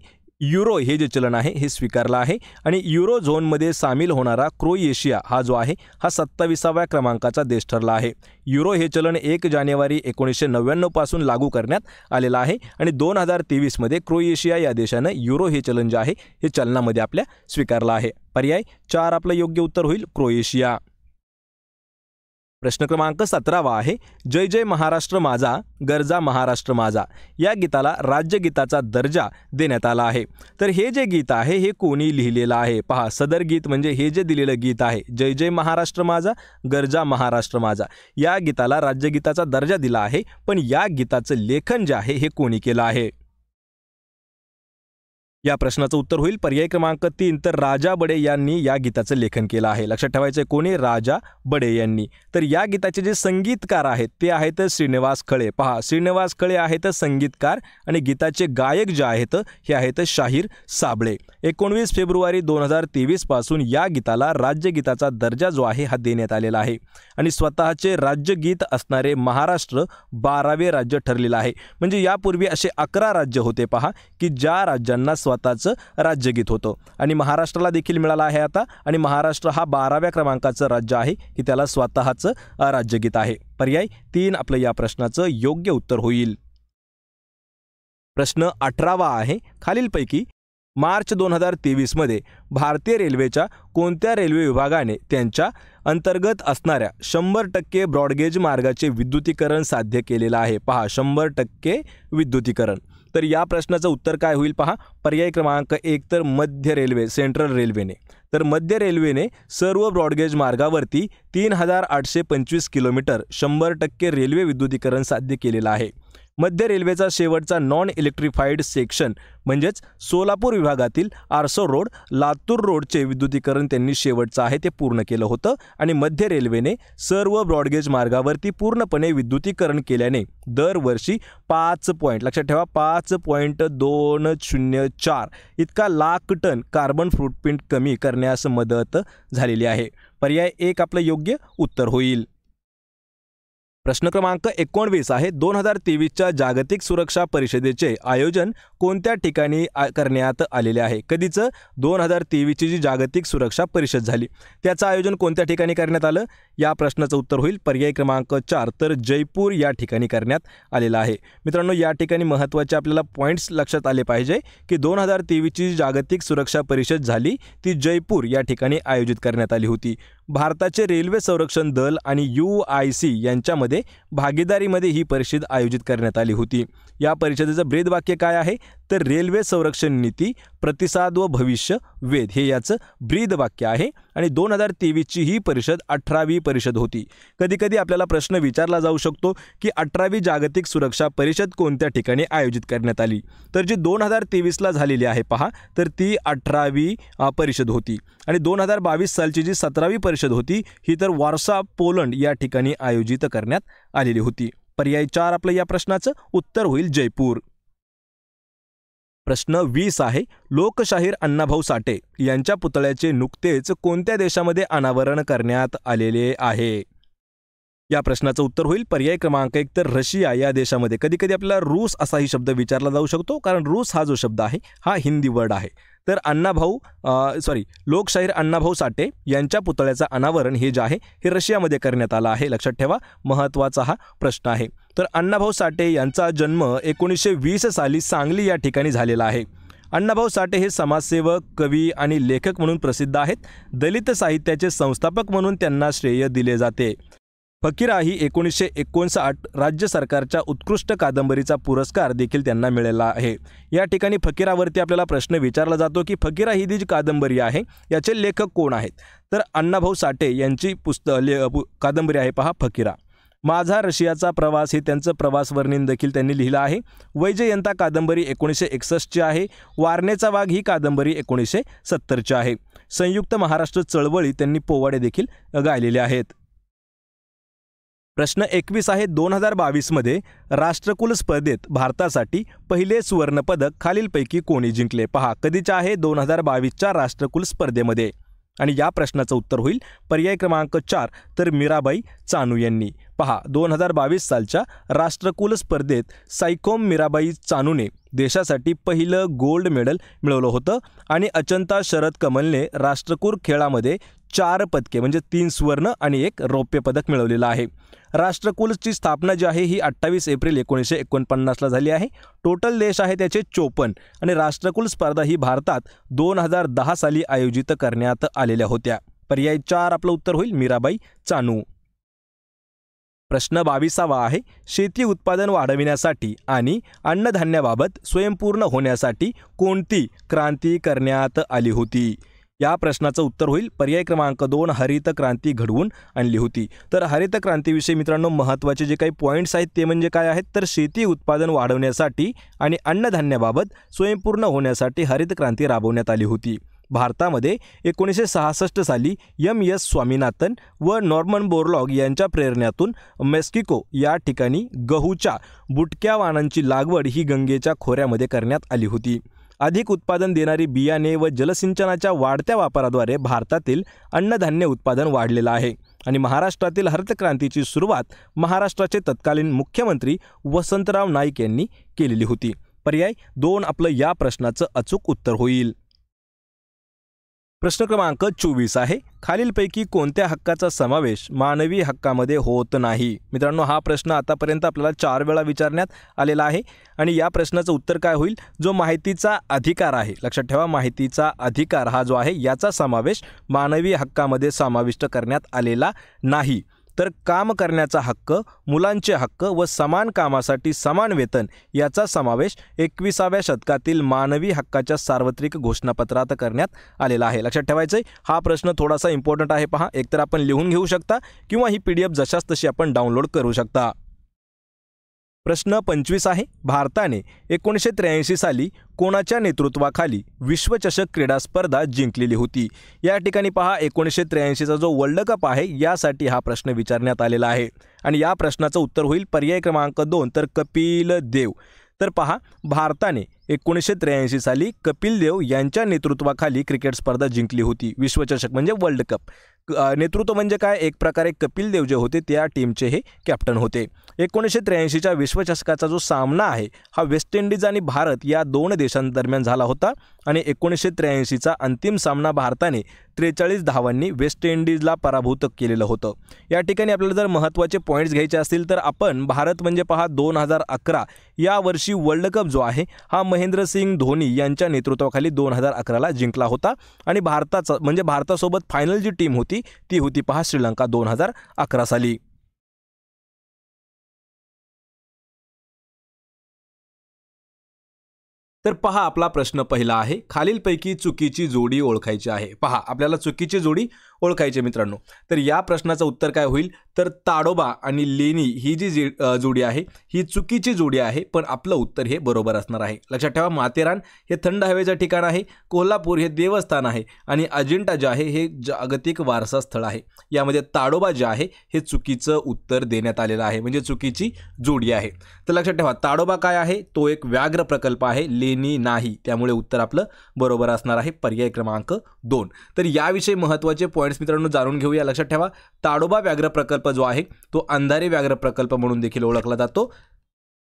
A: युरो हे जे चलन आहे हे स्वीकारलं आहे आणि युरो झोनमध्ये सामील होणारा क्रोएशिया हा जो आहे हा सत्तावीसाव्या क्रमांकाचा देश ठरला आहे युरो हे चलन एक जानेवारी एकोणीसशे नव्याण्णवपासून लागू करण्यात आलेलं आहे आणि दोन हजार तेवीसमध्ये क्रोएशिया या देशानं युरो हे चलन जे आहे हे चलनामध्ये आपल्या स्वीकारलं आहे पर्याय चार आपलं योग्य उत्तर होईल क्रोएशिया प्रश्न क्रमांक सतरावा आहे जय जय महाराष्ट्र माझा गरजा महाराष्ट्र माझा या गीताला राज्यगीताचा दर्जा देण्यात आला आहे तर हे जे गीत आहे हे कोणी लिहिलेलं आहे पहा सदर गीत म्हणजे हे जे दिलेलं गीत आहे जय जय महाराष्ट्र माझा गरजा महाराष्ट्र माझा या गीताला राज्यगीताचा दर्जा दिला आहे पण या गीताचं लेखन जे आहे हे कोणी केलं आहे या प्रश्नाचं उत्तर होईल पर्याय क्रमांक तीन तर राजा बडे यांनी या गीताचं लेखन केलं आहे लक्षात ठेवायचं कोणी राजा बडे यांनी तर या गीताचे जे संगीतकार आहेत ते आहेत श्रीनिवास खळे पहा श्रीनिवास खळे आहेत संगीतकार आणि गीताचे गायक जे आहेत हे आहेत शाहीर साबळे एकोणवीस फेब्रुवारी दोन हजार तेवीसपासून या गीताला राज्यगीताचा दर्जा जो आहे हा देण्यात आलेला आहे आणि स्वतःचे राज्यगीत असणारे महाराष्ट्र बारावे राज्य ठरलेलं आहे म्हणजे यापूर्वी असे अकरा राज्य होते पहा की ज्या राज्यांना स्वतःचं राज्यगीत होतं आणि महाराष्ट्राला देखील मिळाला आहे आता आणि महाराष्ट्र हा बाराव्या क्रमांकाचं राज्य आहे की त्याला स्वतःचं राज्यगीत आहे पर्याय तीन आपलं या प्रश्नाचं योग्य उत्तर होईल प्रश्न अठरावा आहे खालीलपैकी मार्च दोन हजार तेवीसमध्ये भारतीय रेल्वेच्या कोणत्या रेल्वे विभागाने त्यांच्या अंतर्गत असणाऱ्या शंभर टक्के ब्रॉडगेज मार्गाचे विद्युतीकरण साध्य केलेलं आहे पहा शंभर टक्के विद्युतीकरण तर या प्रश्नाचं उत्तर काय होईल पहा पर्याय क्रमांक एक तर मध्य रेल्वे सेंट्रल रेल्वेने तर मध्य रेल्वेने सर्व ब्रॉडगेज मार्गावरती तीन हजार आठशे पंचवीस किलोमीटर शंभर टक्के रेल्वे विद्युतीकरण साध्य केलेलं आहे मध्य रेल्वेचा शेवटचा नॉन इलेक्ट्रिफाईड सेक्शन म्हणजेच सोलापूर विभागातील आरसो रोड लातूर रोडचे विद्युतीकरण त्यांनी शेवटचं आहे ते पूर्ण केलं होतं आणि मध्य रेल्वेने सर्व ब्रॉडगेज मार्गावरती पूर्णपणे विद्युतीकरण केल्याने दरवर्षी पाच पॉईंट लक्षात ठेवा पाच पॉईंट दोन शून्य चार इतका लाख टन कार्बन फुटप्रिंट कमी करण्यास मदत झालेली आहे पर्याय एक आपलं योग्य उत्तर होईल प्रश्न क्रमांक एकोणवीस आहे दोन हजार तेवीसच्या जागतिक सुरक्षा परिषदेचे आयोजन कोणत्या ठिकाणी करण्यात आलेले आहे कधीच दोन हजार तेवीसची जी जागतिक सुरक्षा परिषद झाली त्याचं आयोजन कोणत्या ठिकाणी करण्यात आलं या प्रश्नाचं उत्तर होईल पर्याय क्रमांक चार तर जयपूर या ठिकाणी करण्यात आलेला आहे मित्रांनो या ठिकाणी महत्त्वाचे आपल्याला पॉईंट्स लक्षात आले पाहिजे की दोन हजार तेवीसची जागतिक सुरक्षा परिषद झाली ती जयपूर या ठिकाणी आयोजित करण्यात आली होती भारताचे रेल्वे संरक्षण दल आणि यू आय सी यांच्यामध्ये भागीदारीमध्ये ही परिषद आयोजित करण्यात आली होती या परिषदेचं ब्रेद वाक्य काय आहे तर रेल्वे संरक्षण नीती प्रतिसाद व भविष्य वेध हे याचं ब्रीदवाक्य वाक्य आहे आणि दोन हजार तेवीसची ही परिषद अठरावी परिषद होती कधीकधी आपल्याला प्रश्न विचारला जाऊ शकतो की अठरावी जागतिक सुरक्षा परिषद कोणत्या ठिकाणी आयोजित करण्यात आली तर जी दोन हजार तेवीसला झालेली आहे पहा तर ती अठरावी परिषद होती आणि दोन हजार बावीस सालची जी सतरावी परिषद होती ही तर वारसा पोलंड या ठिकाणी आयोजित करण्यात आलेली होती पर्याय चार आपलं या प्रश्नाचं उत्तर होईल जयपूर प्रश्न वीस आहे लोकशाहीर अण्णाभाऊ साठे यांच्या पुतळ्याचे नुकतेच कोणत्या देशामध्ये अनावरण करण्यात आलेले आहे या प्रश्नाचं उत्तर होईल पर्याय क्रमांक एक तर रशिया या देशामध्ये कधी कधी आपल्याला रूस असाही शब्द विचारला जाऊ शकतो कारण रूस हा जो शब्द आहे हा हिंदी वर्ड आहे तर अण्णाभाऊ सॉरी लोकशाहीर अण्णाभाऊ साठे यांच्या पुतळ्याचं अनावरण हे जे आहे हे रशियामध्ये करण्यात आलं आहे लक्षात ठेवा महत्त्वाचा हा प्रश्न आहे तर अण्णाभाऊ साठे यांचा जन्म एकोणीसशे वीस साली सांगली या ठिकाणी झालेला आहे अण्णाभाऊ साठे हे समाजसेवक कवी आणि लेखक म्हणून प्रसिद्ध आहेत दलित साहित्याचे संस्थापक म्हणून त्यांना श्रेय दिले जाते फकीरा ही एकोणीसशे एकोणसाठ राज्य सरकारच्या उत्कृष्ट कादंबरीचा पुरस्कार देखील त्यांना मिळाला आहे या ठिकाणी फकीरावरती आपल्याला प्रश्न विचारला जातो की फकीरा ही जी कादंबरी आहे याचे लेखक कोण आहेत तर अण्णाभाऊ साठे यांची पुस्तक ले कादंबरी आहे पहा फकीरा माझा रशियाचा प्रवास हे त्यांचं वर्णन देखील त्यांनी लिहिलं आहे वैजयंता कादंबरी एकोणीसशे एकसष्टची आहे वारणेचा वाघ ही कादंबरी एकोणीसशे सत्तरची आहे संयुक्त महाराष्ट्र चळवळी त्यांनी पोवाडे देखील गायलेले आहेत प्रश्न एकवीस आहे दोन हजार बावीसमध्ये राष्ट्रकुल स्पर्धेत भारतासाठी पहिले सुवर्णपदक खालीलपैकी कोणी जिंकले पहा कधीच्या आहे दोन हजार बावीसच्या राष्ट्रकुल स्पर्धेमध्ये आणि या प्रश्नाचं उत्तर होईल पर्याय क्रमांक चार तर मीराबाई चानू यांनी पहा दोन हजार बावीस सालच्या राष्ट्रकुल स्पर्धेत सायकोम मीराबाई चानूने देशासाठी पहिलं गोल्ड मेडल मिळवलं होतं आणि अचंता शरद कमलने राष्ट्रकुल खेळामध्ये चार पदके म्हणजे तीन सुवर्ण आणि एक रौप्य पदक मिळवलेलं आहे राष्ट्रकुलची स्थापना जी आहे ही अठ्ठावीस एप्रिल एकोणीसशे एकोणपन्नासला झाली आहे टोटल देश आहे त्याचे चोपन्न आणि राष्ट्रकुल स्पर्धा ही भारतात दोन हजार दहा साली आयोजित करण्यात आलेल्या होत्या पर्याय चार आपलं उत्तर होईल मीराबाई चानू प्रश्न बावीसावा आहे शेती उत्पादन वाढविण्यासाठी आणि अन्नधान्याबाबत स्वयंपूर्ण होण्यासाठी कोणती क्रांती करण्यात आली होती या प्रश्नाचं उत्तर होईल पर्याय क्रमांक दोन हरित क्रांती घडवून आणली होती तर हरित क्रांतीविषयी मित्रांनो महत्त्वाचे जे काही पॉईंट्स आहेत ते म्हणजे काय आहेत तर शेती उत्पादन वाढवण्यासाठी आणि अन्नधान्याबाबत स्वयंपूर्ण होण्यासाठी हरित क्रांती राबवण्यात आली होती भारतामध्ये एकोणीसशे सहासष्ट साली यम एस स्वामीनाथन व नॉर्मन बोरलॉग यांच्या प्रेरणेतून मेस्किको या ठिकाणी गहूच्या बुटक्या वाणांची लागवड ही गंगेच्या खोऱ्यामध्ये करण्यात आली होती अधिक उत्पादन देणारी बियाणे व जलसिंचनाच्या वाढत्या वापराद्वारे भारतातील अन्नधान्य उत्पादन वाढलेलं आहे आणि महाराष्ट्रातील हरितक्रांतीची सुरुवात महाराष्ट्राचे तत्कालीन मुख्यमंत्री वसंतराव नाईक यांनी केलेली होती पर्याय दोन आपलं या प्रश्नाचं अचूक उत्तर होईल प्रश्न क्रमांक चोवीस आहे खालीलपैकी कोणत्या हक्काचा समावेश मानवी हक्कामध्ये होत नाही मित्रांनो हा प्रश्न आतापर्यंत आपल्याला चार वेळा विचारण्यात आलेला आहे आणि या प्रश्नाचं उत्तर काय होईल जो माहितीचा अधिकार आहे लक्षात ठेवा माहितीचा अधिकार हा जो आहे याचा समावेश मानवी हक्कामध्ये समाविष्ट करण्यात आलेला नाही तर काम करण्याचा हक्क मुलांचे हक्क व समान कामासाठी समान वेतन याचा समावेश एकविसाव्या शतकातील मानवी हक्काच्या सार्वत्रिक घोषणापत्रात करण्यात आलेला आहे लक्षात ठेवायचं आहे हा प्रश्न थोडासा इम्पॉर्टंट आहे पहा एकतर आपण लिहून घेऊ शकता किंवा ही पी डी एफ जशास तशी आपण डाउनलोड करू शकता प्रश्न पंचवीस आहे भारताने एकोणीसशे त्र्याऐंशी साली कोणाच्या नेतृत्वाखाली विश्वचषक क्रीडा स्पर्धा जिंकलेली होती या ठिकाणी पहा एकोणीसशे त्र्याऐंशीचा जो वर्ल्ड कप आहे यासाठी हा प्रश्न विचारण्यात आलेला आहे आणि या प्रश्नाचं उत्तर होईल पर्याय क्रमांक दोन तर कपिल देव तर पहा भारताने एकोणीसशे त्र्याऐंशी साली कपिल देव यांच्या नेतृत्वाखाली क्रिकेट स्पर्धा जिंकली होती विश्वचषक म्हणजे वर्ल्ड कप नेतृत्व म्हणजे काय एक प्रकारे कपिल देव जे होते त्या टीमचे हे कॅप्टन होते एकोणीसशे त्र्याऐंशीच्या विश्वचषकाचा जो सामना आहे हा वेस्ट इंडिज आणि भारत या दोन देशांदरम्यान झाला होता आणि एकोणीसशे त्र्याऐंशीचा अंतिम सामना भारताने त्रेचाळीस धावांनी वेस्ट इंडिजला पराभूत केलेलं होतं या ठिकाणी आपल्याला जर महत्त्वाचे पॉईंट्स घ्यायचे असतील तर आपण भारत म्हणजे पहा दोन हजार अकरा या वर्षी वर्ल्ड कप जो आहे हा महेंद्रसिंग धोनी यांच्या नेतृत्वाखाली दोन हजार अकराला जिंकला होता आणि भारताचा म्हणजे भारतासोबत फायनल जी टीम होती ती होती पहा श्रीलंका दोन हजार अकरा साली तर पहा आपला प्रश्न पहिला आहे खालीलपैकी चुकीची जोडी ओळखायची आहे पहा आपल्याला चुकीची जोडी ओळखायचे मित्रांनो तर या प्रश्नाचं उत्तर काय होईल तर ताडोबा आणि लेणी ही जी जोडी आहे ही चुकीची जोडी आहे पण आपलं उत्तर हे बरोबर असणार आहे लक्षात ठेवा माथेरान हे थंड हवेचं ठिकाण आहे कोल्हापूर हे देवस्थान आहे आणि अजिंठा जे आहे हे जागतिक वारसा स्थळ आहे यामध्ये ताडोबा जे आहे हे चुकीचं उत्तर देण्यात आलेलं आहे म्हणजे चुकीची जोडी आहे तर लक्षात ठेवा ताडोबा काय आहे तो एक व्याघ्र प्रकल्प आहे लेणी नाही त्यामुळे उत्तर आपलं बरोबर असणार आहे पर्याय क्रमांक दोन तर याविषयी महत्त्वाचे पॉईंट फ्रेंड्स मित्रांनो जाणून घेऊया लक्षात ठेवा ताडोबा व्याघ्र प्रकल्प जो आहे तो अंधारी व्याघ्र प्रकल्प म्हणून देखील ओळखला जातो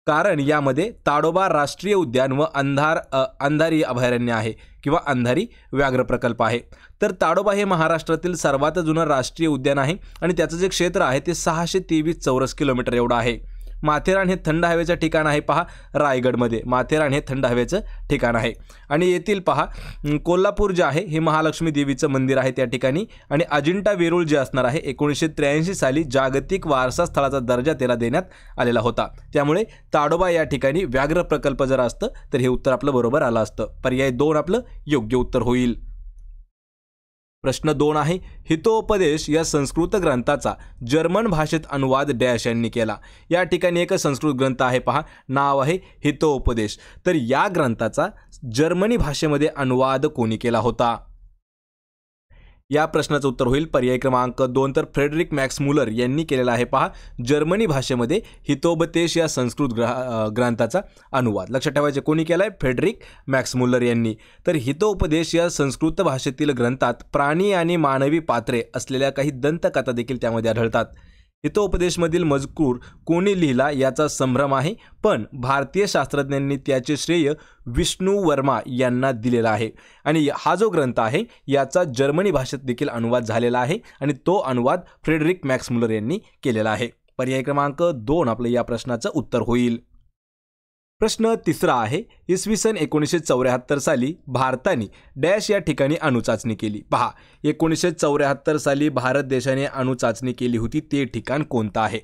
A: कारण यामध्ये ताडोबा राष्ट्रीय उद्यान व अंधार अंधारी अभयारण्य आहे किंवा अंधारी व्याघ्र प्रकल्प आहे तर ताडोबा हे महाराष्ट्रातील सर्वात जुनं राष्ट्रीय उद्यान आहे आणि त्याचं जे क्षेत्र आहे ते सहाशे तेवीस चौरस किलोमीटर एवढं आहे माथेरान हे थंड हवेचं ठिकाण आहे पहा रायगडमध्ये माथेरान हे थंड हवेचं ठिकाण आहे आणि येथील पहा कोल्हापूर जे आहे हे महालक्ष्मी देवीचं मंदिर आहे त्या ठिकाणी आणि अजिंठा वेरूळ जे असणार आहे एकोणीसशे त्र्याऐंशी साली जागतिक वारसा स्थळाचा दर्जा त्याला देण्यात आलेला होता त्यामुळे ताडोबा या ठिकाणी व्याघ्र प्रकल्प जर असतं तर हे उत्तर आपलं बरोबर आलं असतं पर्याय दोन आपलं योग्य उत्तर होईल प्रश्न दोन आहे हितोपदेश या संस्कृत ग्रंथाचा जर्मन भाषेत अनुवाद डॅश यांनी केला या ठिकाणी एक संस्कृत ग्रंथ आहे पहा नाव आहे हितोपदेश तर या ग्रंथाचा जर्मनी भाषेमध्ये अनुवाद कोणी केला होता या प्रश्नाचं उत्तर होईल पर्याय क्रमांक दोन तर फ्रेडरिक मॅक्स मुलर यांनी केलेला आहे पहा जर्मनी भाषेमध्ये हितोबतेश या संस्कृत ग्रह ग्रंथाचा अनुवाद लक्षात ठेवायचे कोणी केला आहे फ्रेडरिक मॅक्स मुलर यांनी तर हितोपदेश या संस्कृत भाषेतील ग्रंथात प्राणी आणि मानवी पात्रे असलेल्या काही दंतकथा देखील त्यामध्ये आढळतात हितोपदेशमधील मजकूर कोणी लिहिला याचा संभ्रम आहे पण भारतीय शास्त्रज्ञांनी त्याचे श्रेय विष्णू वर्मा यांना दिलेला आहे आणि हा जो ग्रंथ आहे याचा जर्मनी भाषेत देखील अनुवाद झालेला आहे आणि तो अनुवाद फ्रेडरिक मॅक्समुलर यांनी केलेला आहे पर्याय क्रमांक दोन आपलं या प्रश्नाचं उत्तर होईल प्रश्न तिसरा आहे इसवी सन एकोणीसशे चौऱ्याहत्तर साली भारताने डॅश या ठिकाणी अणुचाचणी केली पहा एकोणीसशे चौऱ्याहत्तर साली भारत देशाने अणुचाचणी केली होती ते ठिकाण कोणतं आहे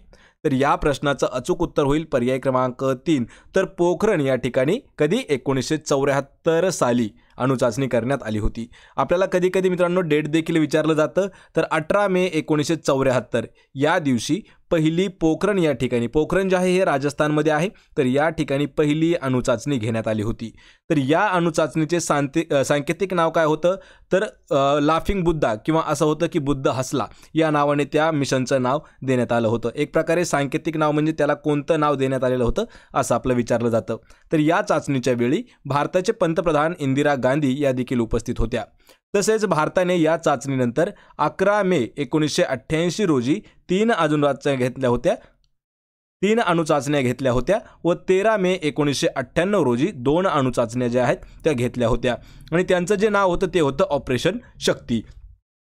A: तर या प्रश्नाचं अचूक उत्तर होईल पर्याय क्रमांक तीन तर पोखरण या ठिकाणी कधी एकोणीसशे चौऱ्याहत्तर साली अणुचाचणी करण्यात आली होती आपल्याला कधी कधी मित्रांनो डेट देखील विचारलं जातं तर अठरा मे एकोणीसशे चौऱ्याहत्तर या दिवशी पहिली पोखरण या ठिकाणी पोखरण जे आहे हे राजस्थानमध्ये आहे तर या ठिकाणी पहिली अणुचाचणी घेण्यात आली होती तर या अणुचाचणीचे सांते सांकेतिक नाव काय होतं तर लाफिंग बुद्धा किंवा असं होतं की बुद्ध हसला या नावाने त्या मिशनचं नाव देण्यात आलं होतं एक प्रकारे सांकेतिक नाव म्हणजे त्याला कोणतं नाव देण्यात आलेलं होतं असं आपलं विचारलं जातं तर या चाचणीच्या वेळी भारताचे पंतप्रधान इंदिरा गांधी या देखील उपस्थित होत्या तसेच भारताने या चाचणीनंतर अकरा मे एकोणीसशे अठ्ठ्याऐंशी रोजी तीन अजून चाचण्या घेतल्या होत्या तीन अणुचाचण्या घेतल्या होत्या व तेरा मे एकोणीसशे अठ्ठ्याण्णव रोजी दोन अणुचाचण्या ज्या आहेत त्या घेतल्या होत्या आणि त्यांचं जे नाव होतं ते होतं ऑपरेशन शक्ती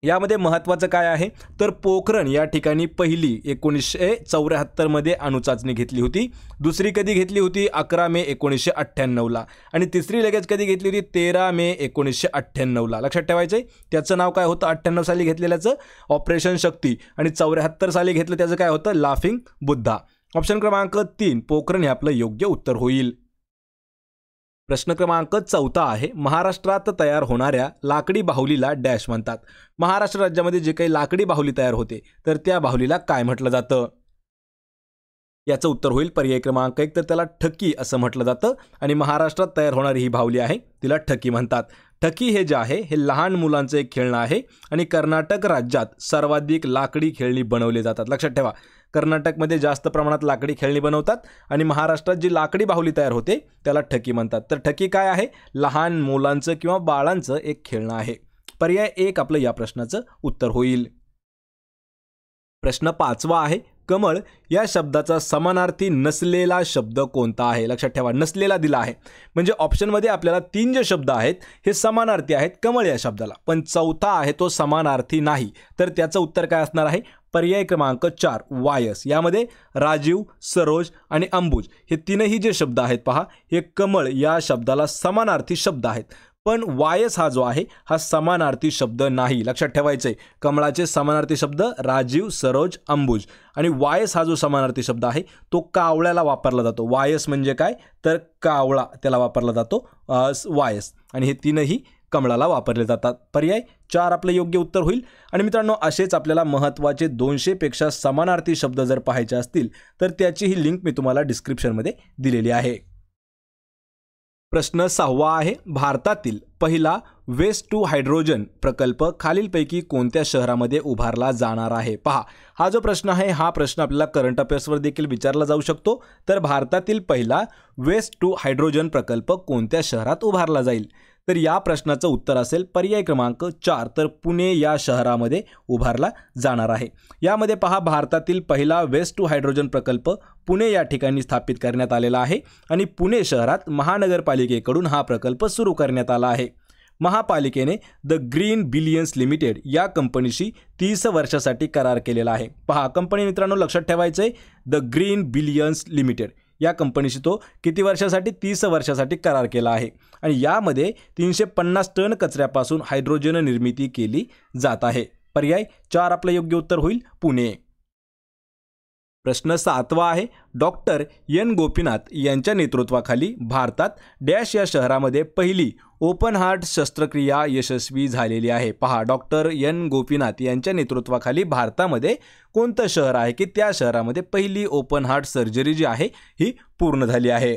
A: यामध्ये महत्त्वाचं काय आहे तर पोखरण या ठिकाणी पहिली एकोणीसशे चौऱ्याहत्तरमध्ये अणुचाचणी घेतली होती दुसरी कधी घेतली होती अकरा मे एकोणीसशे अठ्ठ्याण्णवला आणि तिसरी लगेच कधी घेतली होती तेरा मे एकोणीसशे अठ्ठ्याण्णवला लक्षात ठेवायचं आहे त्याचं नाव काय होतं अठ्ठ्याण्णव साली घेतलेल्याचं ऑपरेशन शक्ती आणि चौऱ्याहत्तर साली घेतलं त्याचं काय होतं लाफिंग बुद्धा ऑप्शन क्रमांक तीन पोखरण हे आपलं योग्य उत्तर होईल प्रश्न क्रमांक चौथा आहे महाराष्ट्रात तयार होणाऱ्या लाकडी बाहुलीला डॅश म्हणतात महाराष्ट्र राज्यामध्ये जे काही लाकडी बाहुली तयार होते तर त्या बाहुलीला काय म्हटलं जातं याचं उत्तर होईल पर्याय क्रमांक एक तर त्याला ठकी असं म्हटलं जातं आणि महाराष्ट्रात तयार होणारी ही बाहुली आहे तिला ठकी म्हणतात ठकी हे जे आहे हे लहान मुलांचं एक खेळणं आहे आणि कर्नाटक राज्यात सर्वाधिक लाकडी खेळणी बनवले जातात लक्षात ठेवा कर्नाटकमध्ये जास्त प्रमाणात लाकडी खेळणी बनवतात आणि महाराष्ट्रात जी लाकडी बाहुली तयार होते त्याला ठकी म्हणतात तर ठकी काय आहे लहान मुलांचं किंवा बाळांचं एक खेळणं आहे पर्याय एक आपलं या प्रश्नाचं उत्तर होईल प्रश्न पाचवा आहे कमळ या शब्दाचा समानार्थी नसलेला शब्द कोणता आहे लक्षात ठेवा नसलेला दिला आहे म्हणजे ऑप्शनमध्ये आपल्याला तीन जे शब्द आहेत हे समानार्थी आहेत कमळ या शब्दाला पण चौथा आहे तो समानार्थी नाही तर त्याचं उत्तर काय असणार आहे पर्याय क्रमांक चार वायस यामध्ये राजीव सरोज आणि अंबुज हे तीनही जे शब्द आहेत पहा हे कमळ या शब्दाला समानार्थी शब्द आहेत पण वायस हा जो आहे हा समानार्थी शब्द नाही लक्षात ठेवायचे कमळाचे समानार्थी शब्द राजीव सरोज अंबुज आणि वायस हा जो समानार्थी शब्द आहे तो कावळ्याला वापरला जातो वायस म्हणजे काय तर कावळा त्याला वापरला जातो वायस आणि हे तीनही कमळाला वापरले जातात पर्याय चार आपलं योग्य उत्तर होईल आणि मित्रांनो असेच आपल्याला महत्त्वाचे दोनशेपेक्षा समानार्थी शब्द जर पाहायचे असतील तर त्याची ही लिंक मी तुम्हाला डिस्क्रिप्शनमध्ये दिलेली आहे प्रश्न सहावा आहे भारतातील पहिला वेस्ट टू हायड्रोजन प्रकल्प खालीलपैकी कोणत्या शहरामध्ये उभारला जाणार आहे पहा हा जो प्रश्न आहे हा प्रश्न आपल्याला करंट अफेअर्सवर देखील विचारला जाऊ शकतो तर भारतातील पहिला वेस्ट टू हायड्रोजन प्रकल्प कोणत्या शहरात उभारला जाईल तर या प्रश्नाचं उत्तर असेल पर्याय क्रमांक चार तर पुणे या शहरामध्ये उभारला जाणार आहे यामध्ये पहा भारतातील पहिला वेस्ट टू हायड्रोजन प्रकल्प पुणे या ठिकाणी स्थापित करण्यात आलेला आहे आणि पुणे शहरात महानगरपालिकेकडून हा प्रकल्प सुरू करण्यात आला आहे महापालिकेने द ग्रीन बिलियन्स लिमिटेड या कंपनीशी तीस वर्षासाठी करार केलेला आहे पहा कंपनी मित्रांनो लक्षात ठेवायचं आहे द ग्रीन बिलियन्स लिमिटेड या कंपनीशी तो किती वर्षासाठी तीस वर्षासाठी करार केला आहे आणि यामध्ये तीनशे पन्नास टन कचऱ्यापासून हायड्रोजन निर्मिती केली जात आहे पर्याय चार आपलं योग्य उत्तर होईल पुणे प्रश्न सातवा आहे डॉक्टर एन गोपीनाथ यांच्या नेतृत्वाखाली भारतात डॅश या शहरामध्ये पहिली ओपन हार्ट शस्त्रक्रिया यशस्वी झालेली आहे पहा डॉक्टर एन गोपीनाथ यांच्या नेतृत्वाखाली भारतामध्ये कोणतं शहर आहे की त्या शहरामध्ये पहिली ओपन हार्ट सर्जरी जी आहे ही पूर्ण झाली आहे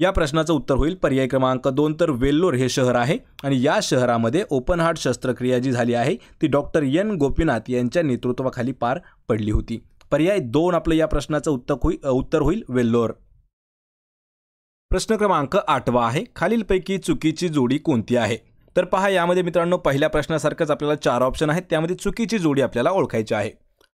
A: या प्रश्नाचं उत्तर होईल पर्याय क्रमांक दोन तर वेल्लोर हे शहर आहे आणि या शहरामध्ये ओपन हार्ट शस्त्रक्रिया जी झाली आहे ती डॉक्टर एन गोपीनाथ यांच्या नेतृत्वाखाली पार पडली होती पर्याय दोन आपलं या प्रश्नाचं उत्तर होईल उत्तर होईल वेल्लोर प्रश्न क्रमांक आठवा आहे खालीलपैकी चुकीची जोडी कोणती आहे तर पहा यामध्ये मित्रांनो पहिल्या प्रश्नासारखंच आपल्याला चार ऑप्शन आहेत त्यामध्ये चुकीची जोडी आपल्याला ओळखायची आहे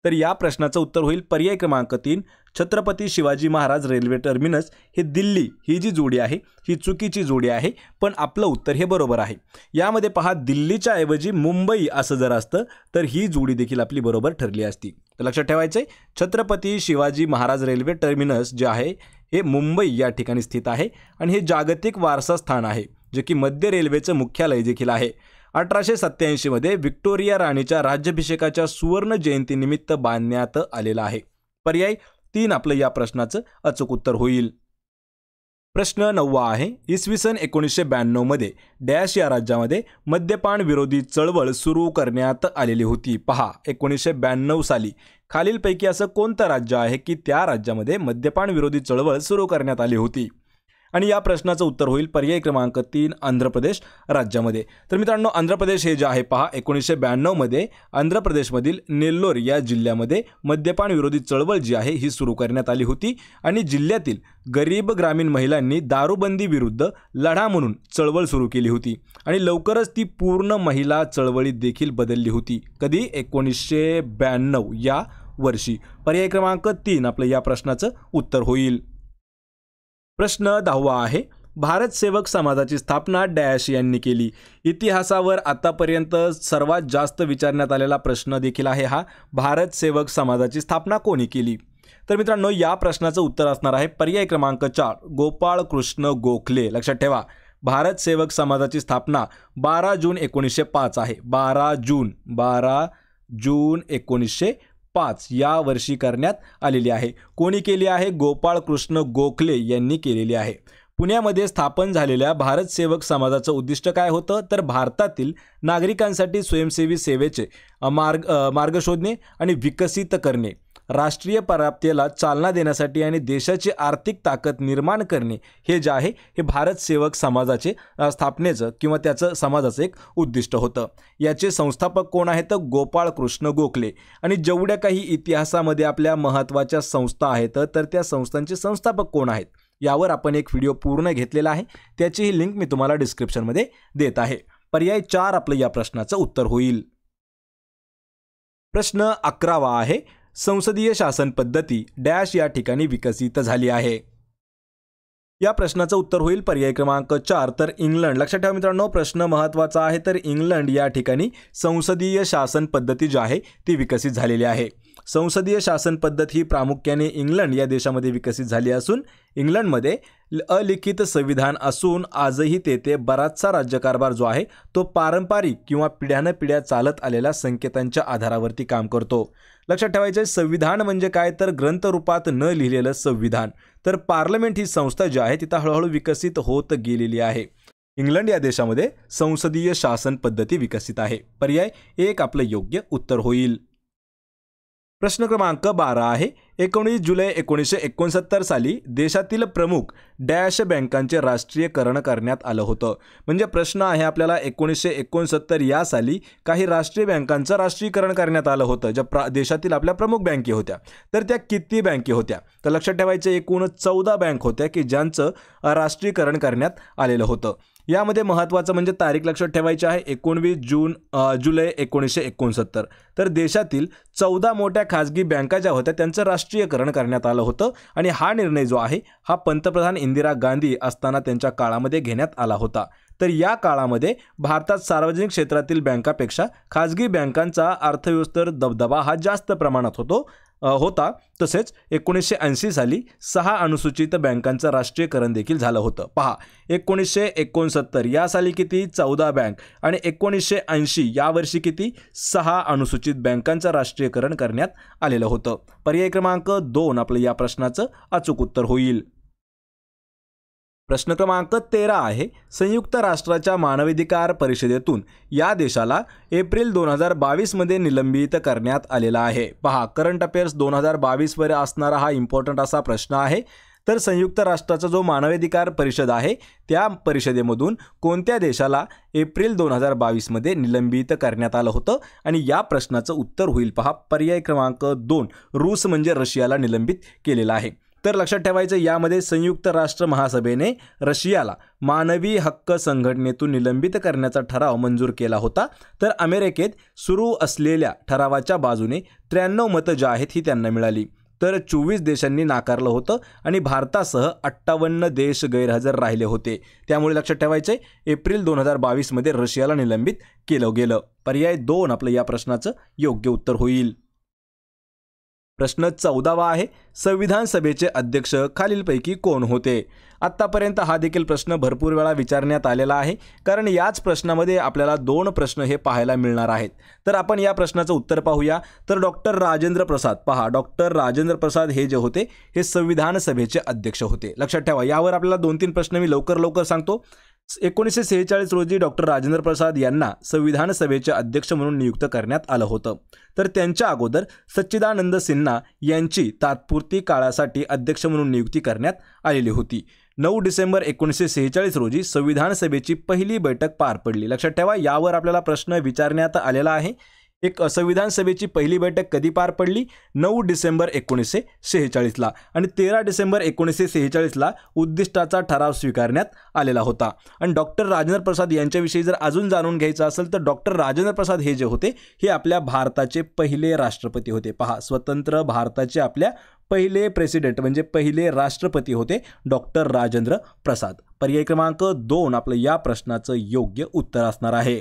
A: तर या प्रश्नाचं उत्तर होईल पर्याय क्रमांक तीन छत्रपती शिवाजी महाराज रेल्वे टर्मिनस हे दिल्ली ही जी जोडी आहे ही चुकीची जोडी आहे पण आपलं उत्तर हे बरोबर आहे यामध्ये पहा दिल्लीच्या ऐवजी मुंबई असं जर असतं तर ही जोडी देखील आपली बरोबर ठरली असती तर लक्षात ठेवायचं आहे छत्रपती शिवाजी महाराज रेल्वे टर्मिनस जे आहे हे मुंबई या ठिकाणी स्थित आहे आणि हे जागतिक वारसा स्थान आहे जे की मध्य रेल्वेचं मुख्यालय देखील आहे अठराशे सत्त्याऐंशीमध्ये व्हिक्टोरिया राणीच्या राज्याभिषेकाच्या सुवर्ण जयंतीनिमित्त बांधण्यात आलेला आहे पर्याय तीन आपलं या प्रश्नाचं अचूक उत्तर होईल प्रश्न नववा आहे इसवी सन एकोणीसशे ब्याण्णवमध्ये डॅश या राज्यामध्ये मद्यपान विरोधी चळवळ सुरू करण्यात आलेली होती पहा एकोणीसशे ब्याण्णव साली खालीलपैकी असं कोणतं राज्य आहे की त्या राज्यामध्ये मद्यपान विरोधी चळवळ सुरू करण्यात आली होती आणि या प्रश्नाचं उत्तर होईल पर्याय क्रमांक तीन आंध्र प्रदेश राज्यामध्ये तर मित्रांनो आंध्र प्रदेश हे जे आहे पहा एकोणीसशे ब्याण्णवमध्ये आंध्र प्रदेशमधील नेल्लोर या जिल्ह्यामध्ये मद्यपान विरोधी चळवळ जी आहे ही सुरू करण्यात आली होती आणि जिल्ह्यातील गरीब ग्रामीण महिलांनी दारूबंदी विरुद्ध लढा म्हणून चळवळ सुरू केली होती आणि लवकरच ती पूर्ण महिला चळवळीत देखील बदलली होती कधी एकोणीसशे ब्याण्णव या वर्षी पर्याय क्रमांक तीन आपलं या प्रश्नाचं उत्तर होईल प्रश्न दहावा आहे भारत सेवक समाजाची स्थापना डॅश यांनी केली इतिहासावर आतापर्यंत सर्वात जास्त विचारण्यात आलेला प्रश्न देखील आहे हा भारत सेवक समाजाची स्थापना कोणी केली तर मित्रांनो या प्रश्नाचं उत्तर असणार आहे पर्याय क्रमांक चार गोपाळ कृष्ण गोखले लक्षात ठेवा भारत सेवक समाजाची स्थापना बारा जून एकोणीसशे पाच आहे बारा जून बारा जून एकोणीसशे पाच या वर्षी करण्यात आलेली आहे कोणी केली आहे गोपाळ कृष्ण गोखले यांनी केलेली आहे पुण्यामध्ये स्थापन झालेल्या भारत सेवक समाजाचं उद्दिष्ट काय होतं तर भारतातील नागरिकांसाठी स्वयंसेवी सेवेचे मार्ग मार्ग शोधणे आणि विकसित करणे राष्ट्रीय प्राप्तीला चालना देण्यासाठी आणि देशाची आर्थिक ताकद निर्माण करणे हे जे आहे हे भारत सेवक समाजाचे स्थापनेचं किंवा त्याचं समाजाचं एक उद्दिष्ट होतं याचे संस्थापक कोण आहेत गोपाळ कृष्ण गोखले आणि जेवढ्या काही इतिहासामध्ये आपल्या महत्त्वाच्या संस्था आहेत तर त्या संस्थांचे संस्थापक कोण आहेत यावर आपण एक व्हिडिओ पूर्ण घेतलेला आहे त्याची लिंक मी तुम्हाला डिस्क्रिप्शनमध्ये देत आहे पर्याय चार आपलं या प्रश्नाचं उत्तर होईल प्रश्न अकरावा आहे संसदीय शासन पद्धती डॅश या ठिकाणी विकसित झाली आहे या प्रश्नाचं उत्तर होईल पर्याय क्रमांक चार तर इंग्लंड लक्षात ठेवा मित्रांनो प्रश्न महत्त्वाचा आहे तर इंग्लंड या ठिकाणी संसदीय शासन पद्धती जी आहे ती विकसित झालेली आहे संसदीय शासन पद्धत ही प्रामुख्याने इंग्लंड या देशामध्ये विकसित झाली असून इंग्लंडमध्ये अलिखित संविधान असून आजही तेथे बराचसा राज्यकारभार जो आहे तो पारंपरिक किंवा पिढ्यानपिढ्या चालत आलेल्या संकेतांच्या आधारावरती काम करतो लक्षात ठेवायचं आहे संविधान म्हणजे काय तर ग्रंथरूपात न लिहिलेलं संविधान तर पार्लमेंट ही संस्था जी आहे तिथं हळूहळू विकसित होत गेलेली आहे इंग्लंड या देशामध्ये संसदीय शासन पद्धती विकसित आहे पर्याय एक आपलं योग्य उत्तर होईल प्रश्न क्रमांक बारा आहे एकोणीस जुलै एकोणीसशे एकोणसत्तर साली देशातील प्रमुख डॅश बँकांचे राष्ट्रीयकरण करण्यात आलं होतं म्हणजे प्रश्न आहे आपल्याला एकोणीसशे एकोणसत्तर या साली काही राष्ट्रीय बँकांचं राष्ट्रीयकरण करण्यात आलं होतं ज्या प्रा देशातील आपल्या प्रमुख बँके होत्या तर त्या किती बँके होत्या तर लक्षात ठेवायचे एकूण चौदा बँक होत्या की ज्यांचं राष्ट्रीयकरण करण्यात आलेलं होतं यामध्ये महत्त्वाचं म्हणजे तारीख लक्षात ठेवायची आहे एकोणवीस जून जुलै एकोणीसशे एकोणसत्तर तर देशातील चौदा मोठ्या खाजगी बँका ज्या होत्या त्यांचं राष्ट्रीयकरण करण्यात आलं होतं आणि हा निर्णय जो आहे हा पंतप्रधान इंदिरा गांधी असताना त्यांच्या काळामध्ये घेण्यात आला होता तर या काळामध्ये भारतात सार्वजनिक क्षेत्रातील बँकापेक्षा खाजगी बँकांचा अर्थव्यवस्थेवर दबदबा हा जास्त प्रमाणात होतो होता तसेच एकोणीसशे ऐंशी साली सहा अनुसूचित बँकांचं राष्ट्रीयकरण देखील झालं होतं पहा एकोणीसशे एकोणसत्तर या साली किती चौदा बँक आणि एकोणीसशे ऐंशी यावर्षी किती सहा अनुसूचित बँकांचं राष्ट्रीयकरण करण्यात आलेलं होतं पर्याय क्रमांक दोन आपलं या प्रश्नाचं अचूक उत्तर होईल प्रश्न क्रमांक तेरा आहे संयुक्त राष्ट्राच्या मानवाधिकार परिषदेतून या देशाला एप्रिल दोन हजार बावीसमध्ये निलंबित करण्यात आलेला आहे पहा करंट अफेअर्स दोन हजार बावीसवर असणारा हा इम्पॉर्टंट असा प्रश्न आहे तर संयुक्त राष्ट्राचा जो मानवाधिकार परिषद आहे त्या परिषदेमधून कोणत्या देशाला एप्रिल दोन हजार बावीसमध्ये निलंबित करण्यात आलं होतं आणि या प्रश्नाचं उत्तर होईल पहा पर्याय क्रमांक दोन रूस म्हणजे रशियाला निलंबित केलेला आहे तर लक्षात ठेवायचं यामध्ये संयुक्त राष्ट्र महासभेने रशियाला मानवी हक्क संघटनेतून निलंबित करण्याचा ठराव मंजूर केला होता तर अमेरिकेत सुरू असलेल्या ठरावाच्या बाजूने त्र्याण्णव मतं ज्या आहेत ही त्यांना मिळाली तर चोवीस देशांनी नाकारलं होतं आणि भारतासह अठ्ठावन्न देश गैरहजर राहिले होते त्यामुळे लक्षात ठेवायचे एप्रिल दोन हजार बावीसमध्ये रशियाला निलंबित केलं गेलं पर्याय दोन आपलं या प्रश्नाचं योग्य उत्तर होईल प्रश्न चौदावा आहे संविधान सभेचे अध्यक्ष खालीलपैकी कोण होते आत्तापर्यंत हा देखील प्रश्न भरपूर वेळा विचारण्यात आलेला आहे कारण याच प्रश्नामध्ये आपल्याला दोन प्रश्न हे पाहायला मिळणार आहेत तर आपण या प्रश्नाचं उत्तर पाहूया तर डॉक्टर राजेंद्र प्रसाद पहा डॉक्टर राजेंद्र प्रसाद हे जे होते हे संविधान सभेचे अध्यक्ष होते लक्षात ठेवा यावर आपल्याला दोन तीन प्रश्न मी लवकर लवकर सांगतो एकोणीसशे सेहेचाळीस रोजी डॉक्टर राजेंद्र प्रसाद यांना संविधान सभेचे अध्यक्ष म्हणून नियुक्त करण्यात आलं होतं तर त्यांच्या अगोदर सच्चिदानंद सिन्हा यांची तात्पुरती काळासाठी अध्यक्ष म्हणून नियुक्ती करण्यात आलेली होती नऊ डिसेंबर एकोणीसशे सेहेचाळीस रोजी संविधान सभेची पहिली बैठक पार पडली लक्षात ठेवा यावर आपल्याला प्रश्न विचारण्यात आलेला आहे एक संविधान सभेची पहिली बैठक कधी पार पडली नऊ डिसेंबर एकोणीसशे सेहेचाळीसला आणि तेरा डिसेंबर एकोणीसशे सेहेचाळीसला उद्दिष्टाचा ठराव स्वीकारण्यात आलेला होता आणि डॉक्टर राजेंद्र प्रसाद यांच्याविषयी जर अजून जाणून घ्यायचं असेल तर डॉक्टर राजेंद्र प्रसाद हे जे होते हे आपल्या भारताचे पहिले राष्ट्रपती होते पहा स्वतंत्र भारताचे आपल्या पहिले प्रेसिडेंट म्हणजे पहिले राष्ट्रपती होते डॉक्टर राजेंद्र प्रसाद पर्याय क्रमांक दोन आपलं या प्रश्नाचं योग्य उत्तर असणार आहे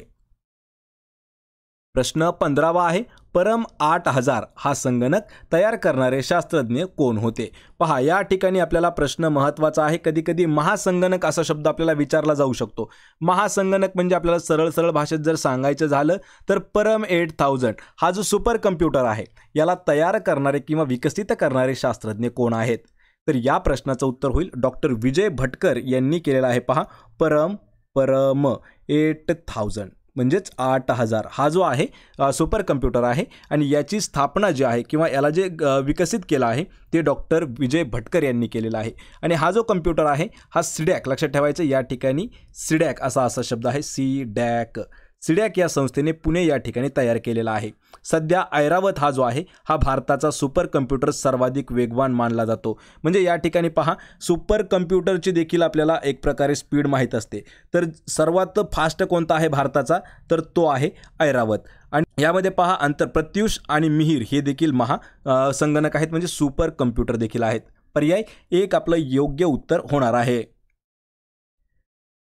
A: प्रश्न पंधरावा आहे परम आठ हजार हा संगणक तयार करणारे शास्त्रज्ञ कोण होते पहा या ठिकाणी आपल्याला प्रश्न महत्त्वाचा आहे कधी कधी महासंगणक असा शब्द आपल्याला विचारला जाऊ शकतो महासंगणक म्हणजे आपल्याला सरळ सरळ भाषेत जर सांगायचं झालं तर परम एट थाउजंड हा जो सुपर कम्प्युटर आहे याला तयार करणारे किंवा विकसित करणारे शास्त्रज्ञ कोण आहेत तर या प्रश्नाचं उत्तर होईल डॉक्टर विजय भटकर यांनी केलेला आहे पहा परम परम एट थाउजंड म्हणजेच आठ हजार हा जो आहे सुपर कम्प्युटर आहे आणि याची स्थापना जी आहे किंवा याला जे विकसित केलं आहे ते डॉक्टर विजय भटकर यांनी केलेला आहे आणि हा जो कम्प्युटर आहे हा सिडॅक लक्षात ठेवायचं या ठिकाणी सिडॅक असा असा शब्द आहे सी डॅक सिडॅक या संस्थेने पुणे या ठिकाणी तयार केलेला आहे सध्या ऐरावत हा जो आहे हा भारताचा सुपर कम्प्युटर सर्वाधिक वेगवान मानला जातो म्हणजे या ठिकाणी पहा सुपर कम्प्युटरची देखील आपल्याला एक प्रकारे स्पीड माहीत असते तर सर्वात फास्ट कोणता आहे भारताचा तर तो आहे ऐरावत आणि यामध्ये पहा अंतर प्रत्युष आणि मिहीर हे देखील महा संगणक आहेत म्हणजे सुपर कम्प्युटर देखील आहेत पर्याय एक आपलं योग्य उत्तर होणार आहे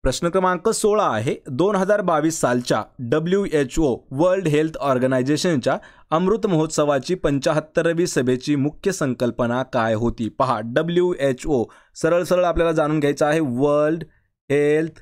A: प्रश्न क्रमांक सोळा आहे दोन हजार बावीस सालच्या W H O world health ऑर्गनायझेशनच्या अमृत महोत्सवाची पंचाहत्तरवी सभेची मुख्य संकल्पना काय होती पहा डब्ल्यू एच ओ सरळ सरळ आपल्याला जाणून घ्यायचं आहे वर्ल्ड हेल्थ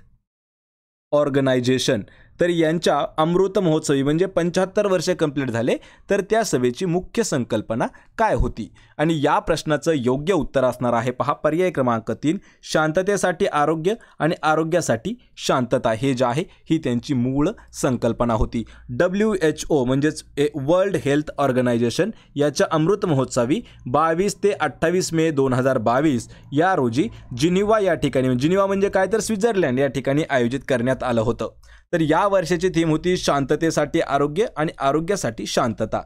A: ऑर्गनायझेशन तर यांच्या अमृत महोत्सवी म्हणजे पंच्याहत्तर वर्षे कंप्लीट झाले तर त्या सभेची मुख्य संकल्पना काय होती आणि या प्रश्नाचं योग्य उत्तर असणार आहे पहा पर्याय क्रमांक तीन शांततेसाठी आरोग्य आणि आरोग्यासाठी शांतता हे जे आहे ही त्यांची मूळ संकल्पना होती डब्ल्यू एच ओ म्हणजेच ए वर्ल्ड हेल्थ ऑर्गनायझेशन याच्या अमृत महोत्सवी बावीस ते अठ्ठावीस मे दोन हजार बावीस या रोजी जिनिवा या ठिकाणी जिनिवा म्हणजे काय तर स्वित्झर्लंड या ठिकाणी आयोजित करण्यात आलं होतं तर या वर्षाची थीम होती शांततेसाठी आरोग्य आणि आरोग्यासाठी शांतता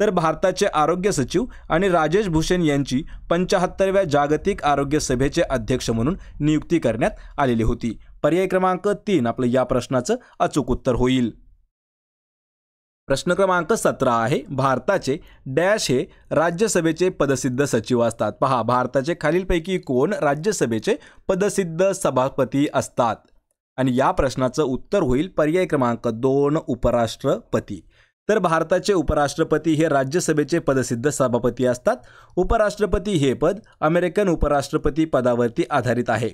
A: तर भारताचे आरोग्य सचिव आणि राजेश भूषण यांची पंचाहत्तरव्या जागतिक आरोग्य सभेचे अध्यक्ष म्हणून नियुक्ती करण्यात आलेली होती पर्याय क्रमांक तीन आपलं या प्रश्नाचं अचूक उत्तर होईल प्रश्न क्रमांक सतरा आहे भारताचे डॅश हे राज्यसभेचे पदसिद्ध सचिव असतात पहा भारताचे खालीलपैकी कोण राज्यसभेचे पदसिद्ध सभापती असतात आणि या प्रश्नाचं उत्तर होईल पर्याय क्रमांक दोन उपराष्ट्रपती तर भारताचे उपराष्ट्रपती हे राज्यसभेचे पदसिद्ध सभापती असतात उपराष्ट्रपती हे पद अमेरिकन उपराष्ट्रपती पदावरती आधारित आहे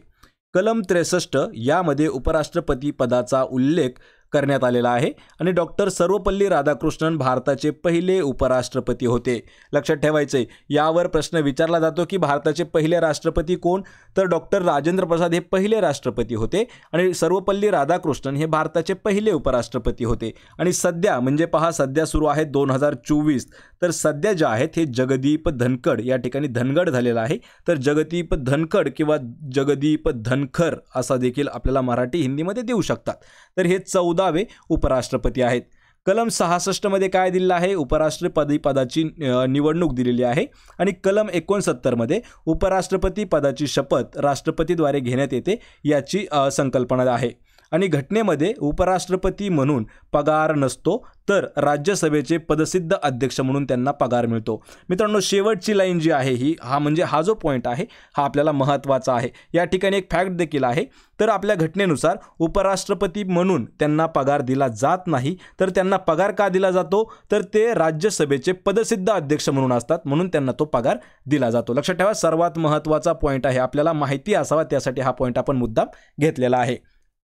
A: कलम त्रेसष्ट यामध्ये उपराष्ट्रपती पदाचा उल्लेख करण्यात आलेला आहे आणि डॉक्टर सर्वपल्ली राधाकृष्णन भारताचे पहिले उपराष्ट्रपती होते लक्षात ठेवायचे यावर प्रश्न विचारला जातो की भारताचे पहिले राष्ट्रपती कोण तर डॉक्टर राजेंद्र प्रसाद हे पहिले राष्ट्रपती होते आणि सर्वपल्ली राधाकृष्णन हे भारताचे पहिले उपराष्ट्रपती होते आणि सध्या म्हणजे पहा सध्या सुरू आहे दोन हजार चोवीस तर सध्या जे आहेत हे जगदीप धनकड या ठिकाणी धनगड झालेला आहे तर जगदीप धनकड किंवा जगदीप धनखर असा देखील आपल्याला मराठी हिंदीमध्ये देऊ शकतात तर हे चौदावे उपराष्ट्रपती आहेत कलम सहासष्टमध्ये काय दिलेलं आहे उपराष्ट्रपती पदाची निवडणूक दिलेली आहे आणि कलम एकोणसत्तरमध्ये उपराष्ट्रपती पदाची शपथ राष्ट्रपतीद्वारे घेण्यात येते याची संकल्पना आहे आणि घटनेमध्ये उपराष्ट्रपती म्हणून पगार नसतो तर राज्यसभेचे पदसिद्ध अध्यक्ष म्हणून त्यांना पगार मिळतो मित्रांनो शेवटची लाईन जी आहे ही हा म्हणजे हा जो पॉईंट आहे हा आपल्याला महत्त्वाचा आहे या ठिकाणी एक फॅक्ट देखील आहे तर आपल्या घटनेनुसार उपराष्ट्रपती म्हणून त्यांना पगार दिला जात नाही तर त्यांना पगार का दिला जातो तर ते राज्यसभेचे पदसिद्ध अध्यक्ष म्हणून असतात म्हणून त्यांना तो पगार दिला जातो लक्षात ठेवा सर्वात महत्त्वाचा पॉईंट आहे आपल्याला माहिती असावा त्यासाठी हा पॉईंट आपण मुद्दाम घेतलेला आहे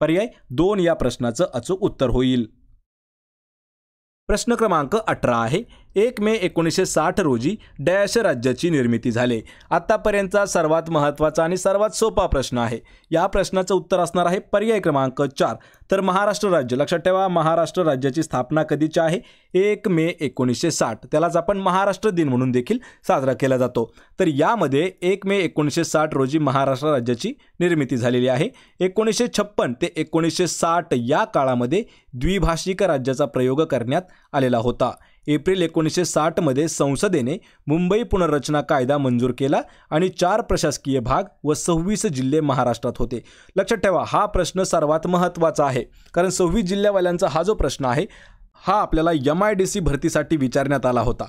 A: पर्याय दोन या प्रश्नाचं अचूक उत्तर होईल प्रश्न क्रमांक अठरा आहे एक मे एकोणीसशे साठ रोजी डॅश राज्याची निर्मिती झाले आत्तापर्यंतचा सर्वात महत्त्वाचा आणि सर्वात सोपा प्रश्न आहे या प्रश्नाचं उत्तर असणार आहे पर्याय क्रमांक चार तर महाराष्ट्र राज्य लक्षात ठेवा महाराष्ट्र राज्याची स्थापना कधीची आहे एक मे एकोणीसशे साठ त्यालाच आपण महाराष्ट्र दिन म्हणून देखील साजरा केला जातो तर यामध्ये एक मे एकोणीसशे साठ रोजी महाराष्ट्र राज्याची निर्मिती झालेली आहे एकोणीसशे छप्पन ते एकोणीसशे साठ या काळामध्ये द्विभाषिक राज्याचा प्रयोग करण्यात आलेला होता एप्रिल एकोणीसशे साठमध्ये संसदेने मुंबई पुनर्रचना कायदा मंजूर केला आणि चार प्रशासकीय भाग व सव्वीस जिल्हे महाराष्ट्रात होते लक्षात ठेवा हा प्रश्न सर्वात महत्त्वाचा आहे कारण सव्वीस जिल्ह्यावाल्यांचा हा जो प्रश्न आहे हा आपल्याला एम आय डी सी भरतीसाठी विचारण्यात आला होता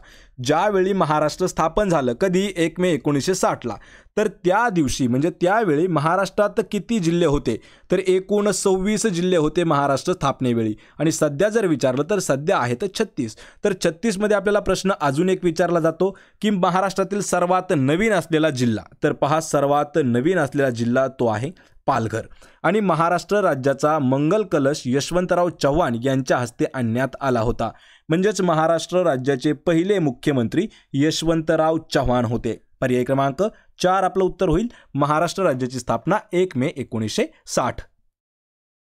A: ज्यावेळी महाराष्ट्र स्थापन झालं कधी एक मे एकोणीसशे साठला तर त्या दिवशी म्हणजे त्यावेळी महाराष्ट्रात किती जिल्हे होते तर एकूण सव्वीस जिल्हे होते महाराष्ट्र स्थापनेवेळी आणि सध्या जर विचारलं तर सध्या आहेत छत्तीस तर छत्तीसमध्ये आपल्याला प्रश्न अजून एक विचारला जातो की महाराष्ट्रातील सर्वात नवीन असलेला जिल्हा तर पहा सर्वात नवीन असलेला जिल्हा तो आहे पालघर आणि महाराष्ट्र राज्याचा मंगल कलश यशवंतराव चव्हाण यांच्या हस्ते आणण्यात आला होता म्हणजेच महाराष्ट्र राज्याचे पहिले मुख्यमंत्री यशवंतराव चव्हाण होते पर्याय क्रमांक चार आपलं उत्तर होईल महाराष्ट्र राज्याची स्थापना एक मे एकोणीसशे साठ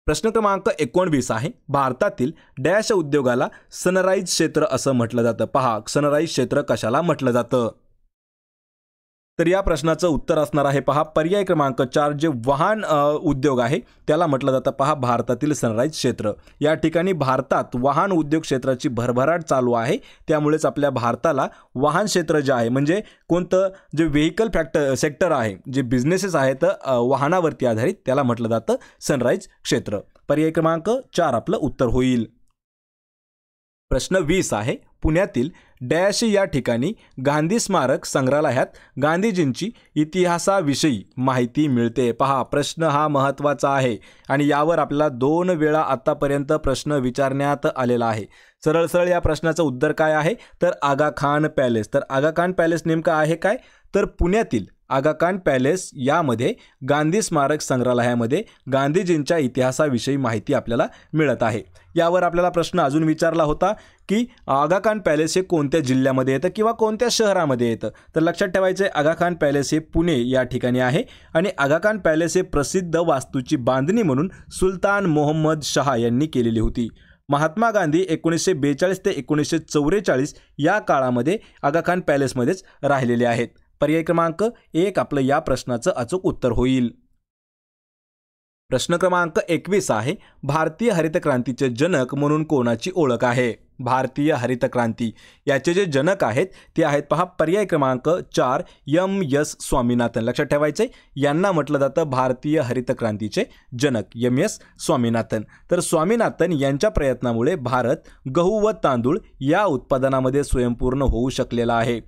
A: प्रश्न क्रमांक एकोणवीस आहे भारतातील डॅश उद्योगाला सनराईज क्षेत्र असं म्हटलं जातं पहा सनराईज क्षेत्र कशाला म्हटलं जातं तर या प्रश्नाचं उत्तर असणार आहे पहा पर्याय क्रमांक चार जे वाहन उद्योग आहे त्याला म्हटलं जातं पहा भारतातील सनराईज क्षेत्र या ठिकाणी भारतात वाहन उद्योग क्षेत्राची भरभराट चालू आहे त्यामुळेच आपल्या भारताला वाहन क्षेत्र जे आहे म्हणजे कोणतं जे व्हेकल फॅक्ट सेक्टर आहे जे बिझनेसेस आहेत वाहनावरती आधारित त्याला म्हटलं जातं सनराईज क्षेत्र पर्याय क्रमांक चार आपलं उत्तर होईल प्रश्न वीस आहे पुण्यातील डॅश या ठिकाणी गांधी स्मारक संग्रहालयात गांधीजींची इतिहासाविषयी माहिती मिळते पहा प्रश्न हा महत्त्वाचा आहे आणि यावर आपल्याला दोन वेळा आत्तापर्यंत प्रश्न विचारण्यात आलेला आहे सरळ सरळ या प्रश्नाचं उत्तर काय आहे तर आगा खान पॅलेस तर आगा खान पॅलेस नेमकं आहे काय तर पुण्यातील आगाखान पॅलेस यामध्ये गांधी स्मारक संग्रहालयामध्ये गांधीजींच्या इतिहासाविषयी माहिती आपल्याला मिळत आहे यावर आपल्याला प्रश्न अजून विचारला होता की आगाखान पॅलेस हे कोणत्या जिल्ह्यामध्ये येतं किंवा कोणत्या शहरामध्ये येतं तर लक्षात ठेवायचं आहे आगाखान पॅलेस हे पुणे या ठिकाणी आहे आणि आगाखान पॅलेस हे प्रसिद्ध वास्तूची बांधणी म्हणून सुलतान मोहम्मद शहा यांनी केलेली होती महात्मा गांधी एकोणीसशे बेचाळीस ते एकोणीसशे चौवेचाळीस या काळामध्ये आगाखान पॅलेसमध्येच राहिलेले आहेत पर्याय क्रमांक एक आपलं या प्रश्नाचं अचूक उत्तर होईल प्रश्न क्रमांक एकवीस आहे भारतीय हरित क्रांतीचे जनक म्हणून कोणाची ओळख आहे भारतीय हरित क्रांती याचे जे जनक आहेत ते आहेत पहा पर्याय क्रमांक चार यम यस स्वामीनाथन लक्षात ठेवायचे यांना म्हटलं जातं भारतीय हरित क्रांतीचे जनक यम यस स्वामीनाथन तर स्वामीनाथन यांच्या प्रयत्नामुळे भारत गहू व तांदूळ या उत्पादनामध्ये स्वयंपूर्ण होऊ शकलेला आहे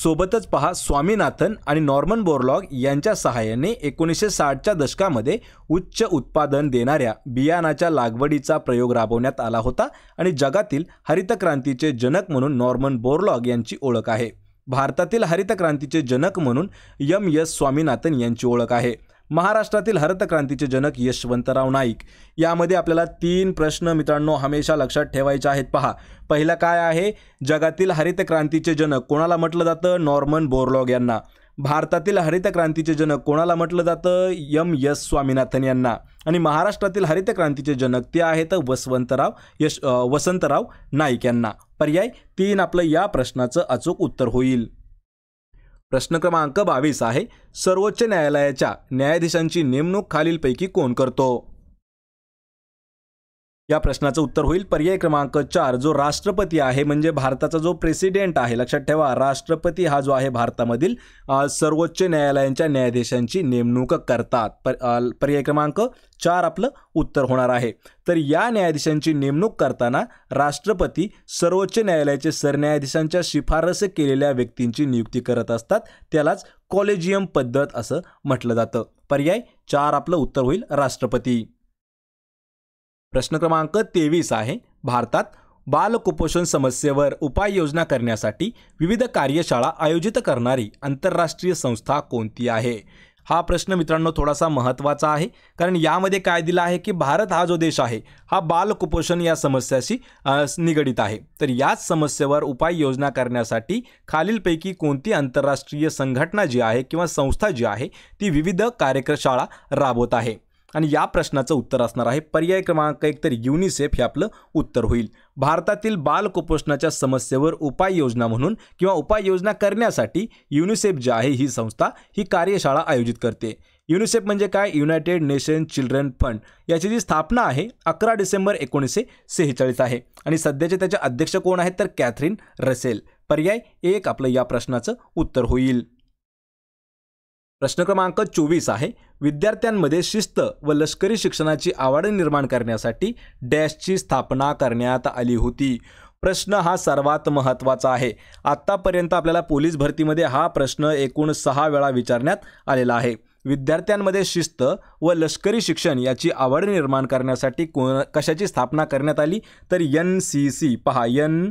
A: सोबतच पहा स्वामीनाथन आणि नॉर्मन बोरलॉग यांच्या सहाय्याने एकोणीसशे साठच्या दशकामध्ये उच्च उत्पादन देणाऱ्या बियाणाच्या लागवडीचा प्रयोग राबवण्यात आला होता आणि जगातील हरितक्रांतीचे जनक म्हणून नॉर्मन बोरलॉग यांची ओळख आहे भारतातील हरितक्रांतीचे जनक म्हणून यम एस स्वामीनाथन यांची ओळख आहे महाराष्ट्रातील हरत क्रांतीचे जनक यशवंतराव नाईक यामध्ये आपल्याला तीन प्रश्न मित्रांनो हमेशा लक्षात ठेवायचे आहेत पहा पहिला काय आहे जगातील हरित क्रांतीचे जनक कोणाला म्हटलं जातं नॉर्मन बोरलॉग यांना भारतातील हरित क्रांतीचे जनक कोणाला म्हटलं जातं यम एस स्वामीनाथन यांना आणि महाराष्ट्रातील हरित क्रांतीचे जनक ते आहेत वसवंतराव यश वसंतराव नाईक यांना पर्याय तीन आपलं या प्रश्नाचं अचूक उत्तर होईल प्रश्न क्रमांक बावीस आहे सर्वोच्च न्यायालयाच्या न्यायाधीशांची नेमणूक खालीलपैकी कोण करतो या प्रश्नाचं उत्तर होईल पर्याय क्रमांक चार जो राष्ट्रपती आहे म्हणजे भारताचा जो प्रेसिडेंट आहे लक्षात ठेवा राष्ट्रपती हा जो आहे भारतामधील सर्वोच्च न्यायालयांच्या न्यायाधीशांची नेमणूक करतात पर पर्याय क्रमांक चार आपलं उत्तर होणार आहे तर या न्यायाधीशांची नेमणूक करताना राष्ट्रपती सर्वोच्च न्यायालयाचे सरन्यायाधीशांच्या शिफारस केलेल्या व्यक्तींची नियुक्ती करत असतात त्यालाच कॉलेजियम पद्धत असं म्हटलं जातं पर्याय चार आपलं उत्तर होईल राष्ट्रपती प्रश्न क्रमांक तेवीस आहे भारतात बालकुपोषण समस्येवर उपाययोजना करण्यासाठी विविध कार्यशाळा आयोजित करणारी आंतरराष्ट्रीय संस्था कोणती आहे हा प्रश्न मित्रांनो थोडासा महत्त्वाचा आहे कारण यामध्ये काय दिलं आहे की भारत हा जो देश आहे हा बालकुपोषण या समस्याशी निगडित आहे तर याच समस्येवर उपाययोजना करण्यासाठी खालीलपैकी कोणती आंतरराष्ट्रीय संघटना जी आहे किंवा संस्था जी आहे ती विविध कार्यशाळा राबवत आहे आणि या प्रश्नाचं उत्तर असणार आहे पर्याय क्रमांक एक तर युनिसेफ हे आपलं उत्तर होईल भारतातील बाल कुपोषणाच्या समस्येवर उपाययोजना म्हणून किंवा उपाययोजना करण्यासाठी युनिसेफ जी आहे ही संस्था ही कार्यशाळा आयोजित करते युनिसेफ म्हणजे काय युनायटेड नेशन चिल्ड्रन फंड याची जी स्थापना आहे अकरा डिसेंबर एकोणीसशे सेहेचाळीस आहे आणि सध्याचे त्याचे अध्यक्ष कोण आहेत तर कॅथरीन रसेल पर्याय एक आपलं या प्रश्नाचं उत्तर होईल प्रश्न क्रमांक चोवीस आहे विद्यार्थ्यांमध्ये शिस्त व लष्करी शिक्षणाची आवड निर्माण करण्यासाठी डॅशची स्थापना करण्यात आली होती प्रश्न हा सर्वात महत्त्वाचा आहे आत्तापर्यंत आपल्याला पोलीस भरतीमध्ये हा प्रश्न एकूण सहा वेळा विचारण्यात आलेला आहे विद्यार्थ्यांमध्ये शिस्त व लष्करी शिक्षण याची आवड निर्माण करण्यासाठी को कशाची स्थापना करण्यात आली तर एन सी सी पहा एन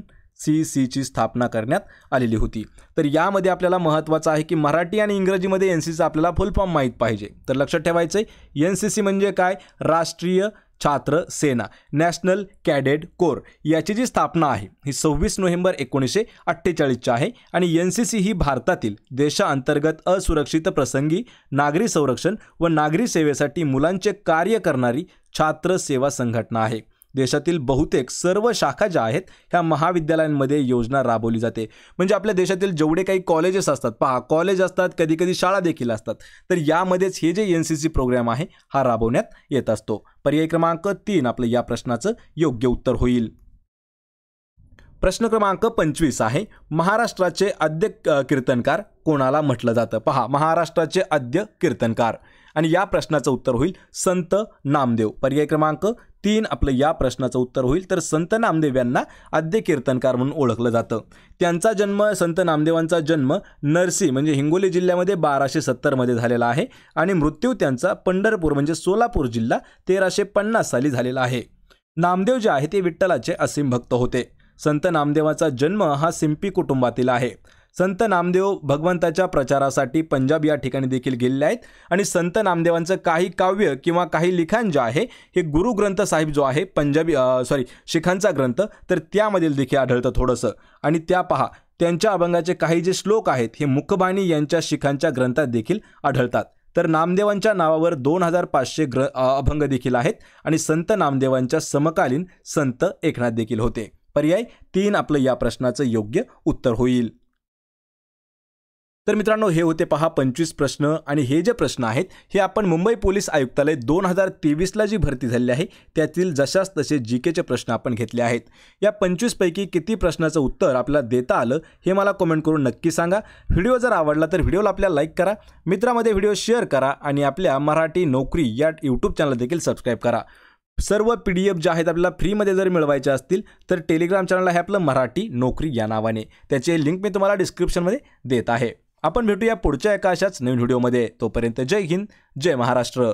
A: सी सीची स्थापना करण्यात आलेली होती तर यामध्ये आपल्याला महत्त्वाचं आहे की मराठी आणि इंग्रजीमध्ये एन सी सीचा आपल्याला फुल फॉर्म माहीत पाहिजे तर लक्षात ठेवायचं आहे एन सी सी म्हणजे काय राष्ट्रीय छात्र सेना नॅशनल कॅडेट कोर याची जी स्थापना आहे ही सव्वीस नोव्हेंबर एकोणीसशे अठ्ठेचाळीसची आहे आणि एन सी सी ही भारतातील देशाअंतर्गत असुरक्षित प्रसंगी नागरी संरक्षण व नागरी सेवेसाठी मुलांचे कार्य करणारी छात्र सेवा संघटना आहे देशातील बहुतेक सर्व शाखा ज्या आहेत ह्या महाविद्यालयांमध्ये योजना राबवली जाते म्हणजे आपल्या देशातील जेवढे काही कॉलेजेस असतात पहा कॉलेज असतात कधी कधी शाळा देखील असतात तर यामध्येच हे जे एन सी सी प्रोग्राम आहे हा राबवण्यात येत असतो पर्याय क्रमांक तीन आपलं या प्रश्नाचं योग्य उत्तर होईल प्रश्न क्रमांक पंचवीस आहे महाराष्ट्राचे आद्य कीर्तनकार कोणाला म्हटलं जातं पहा महाराष्ट्राचे आद्य कीर्तनकार आणि या प्रश्नाचं उत्तर होईल संत नामदेव पर्याय क्रमांक तीन आपलं या प्रश्नाचं उत्तर होईल तर संत नामदेव यांना आद्य कीर्तनकार म्हणून ओळखलं जातं त्यांचा जन्म संत नामदेवांचा जन्म नरसी म्हणजे हिंगोली जिल्ह्यामध्ये बाराशे सत्तरमध्ये झालेला आहे आणि मृत्यू त्यांचा पंढरपूर म्हणजे सोलापूर जिल्हा तेराशे पन्नास साली झालेला आहे नामदेव जे आहे ते विठ्ठलाचे असीम भक्त होते संत नामदेवाचा जन्म हा सिंपी कुटुंबातील आहे संत नामदेव भगवंताच्या प्रचारासाठी पंजाब या ठिकाणी देखील गेलेले आहेत आणि संत नामदेवांचं काही काव्य किंवा काही लिखाण जे आहे हे गुरु ग्रंथ साहिब जो आहे पंजाबी सॉरी शिखांचा ग्रंथ तर त्यामधील देखील आढळतं थोडंसं आणि त्या पहा त्यांच्या अभंगाचे काही जे श्लोक आहेत हे मुखबाणी यांच्या शिखांच्या ग्रंथात देखील आढळतात तर नामदेवांच्या नावावर दोन हजार पाचशे ग्र अभंग देखील आहेत आणि संत नामदेवांच्या समकालीन संत एकनाथ देखील होते पर्याय तीन आपलं या प्रश्नाचं योग्य उत्तर होईल तर मित्रांनो हे होते पहा पंचवीस प्रश्न आणि हे जे प्रश्न आहेत हे आपण मुंबई पोलीस आयुक्तालय दोन हजार तेवीसला जी भरती झाली आहे त्यातील जशास तसे जी केचे प्रश्न आपण घेतले आहेत या पंचवीसपैकी किती प्रश्नाचं उत्तर आपल्याला देता आलं हे मला कमेंट करून नक्की सांगा व्हिडिओ जर आवडला तर व्हिडिओला आपल्या लाईक करा मित्रामध्ये व्हिडिओ शेअर करा आणि आपल्या मराठी नोकरी या यूट्यूब चॅनल देखील सबस्क्राईब करा सर्व पी डी एफ ज्या आहेत आपल्याला फ्रीमध्ये जर मिळवायचे असतील तर टेलिग्राम चॅनल आहे आपलं मराठी नोकरी या नावाने त्याचे लिंक मी तुम्हाला डिस्क्रिप्शनमध्ये देत आहे आपण भेटूया पुढच्या एका अशाच नवीन व्हिडिओमध्ये तोपर्यंत जय हिंद जय महाराष्ट्र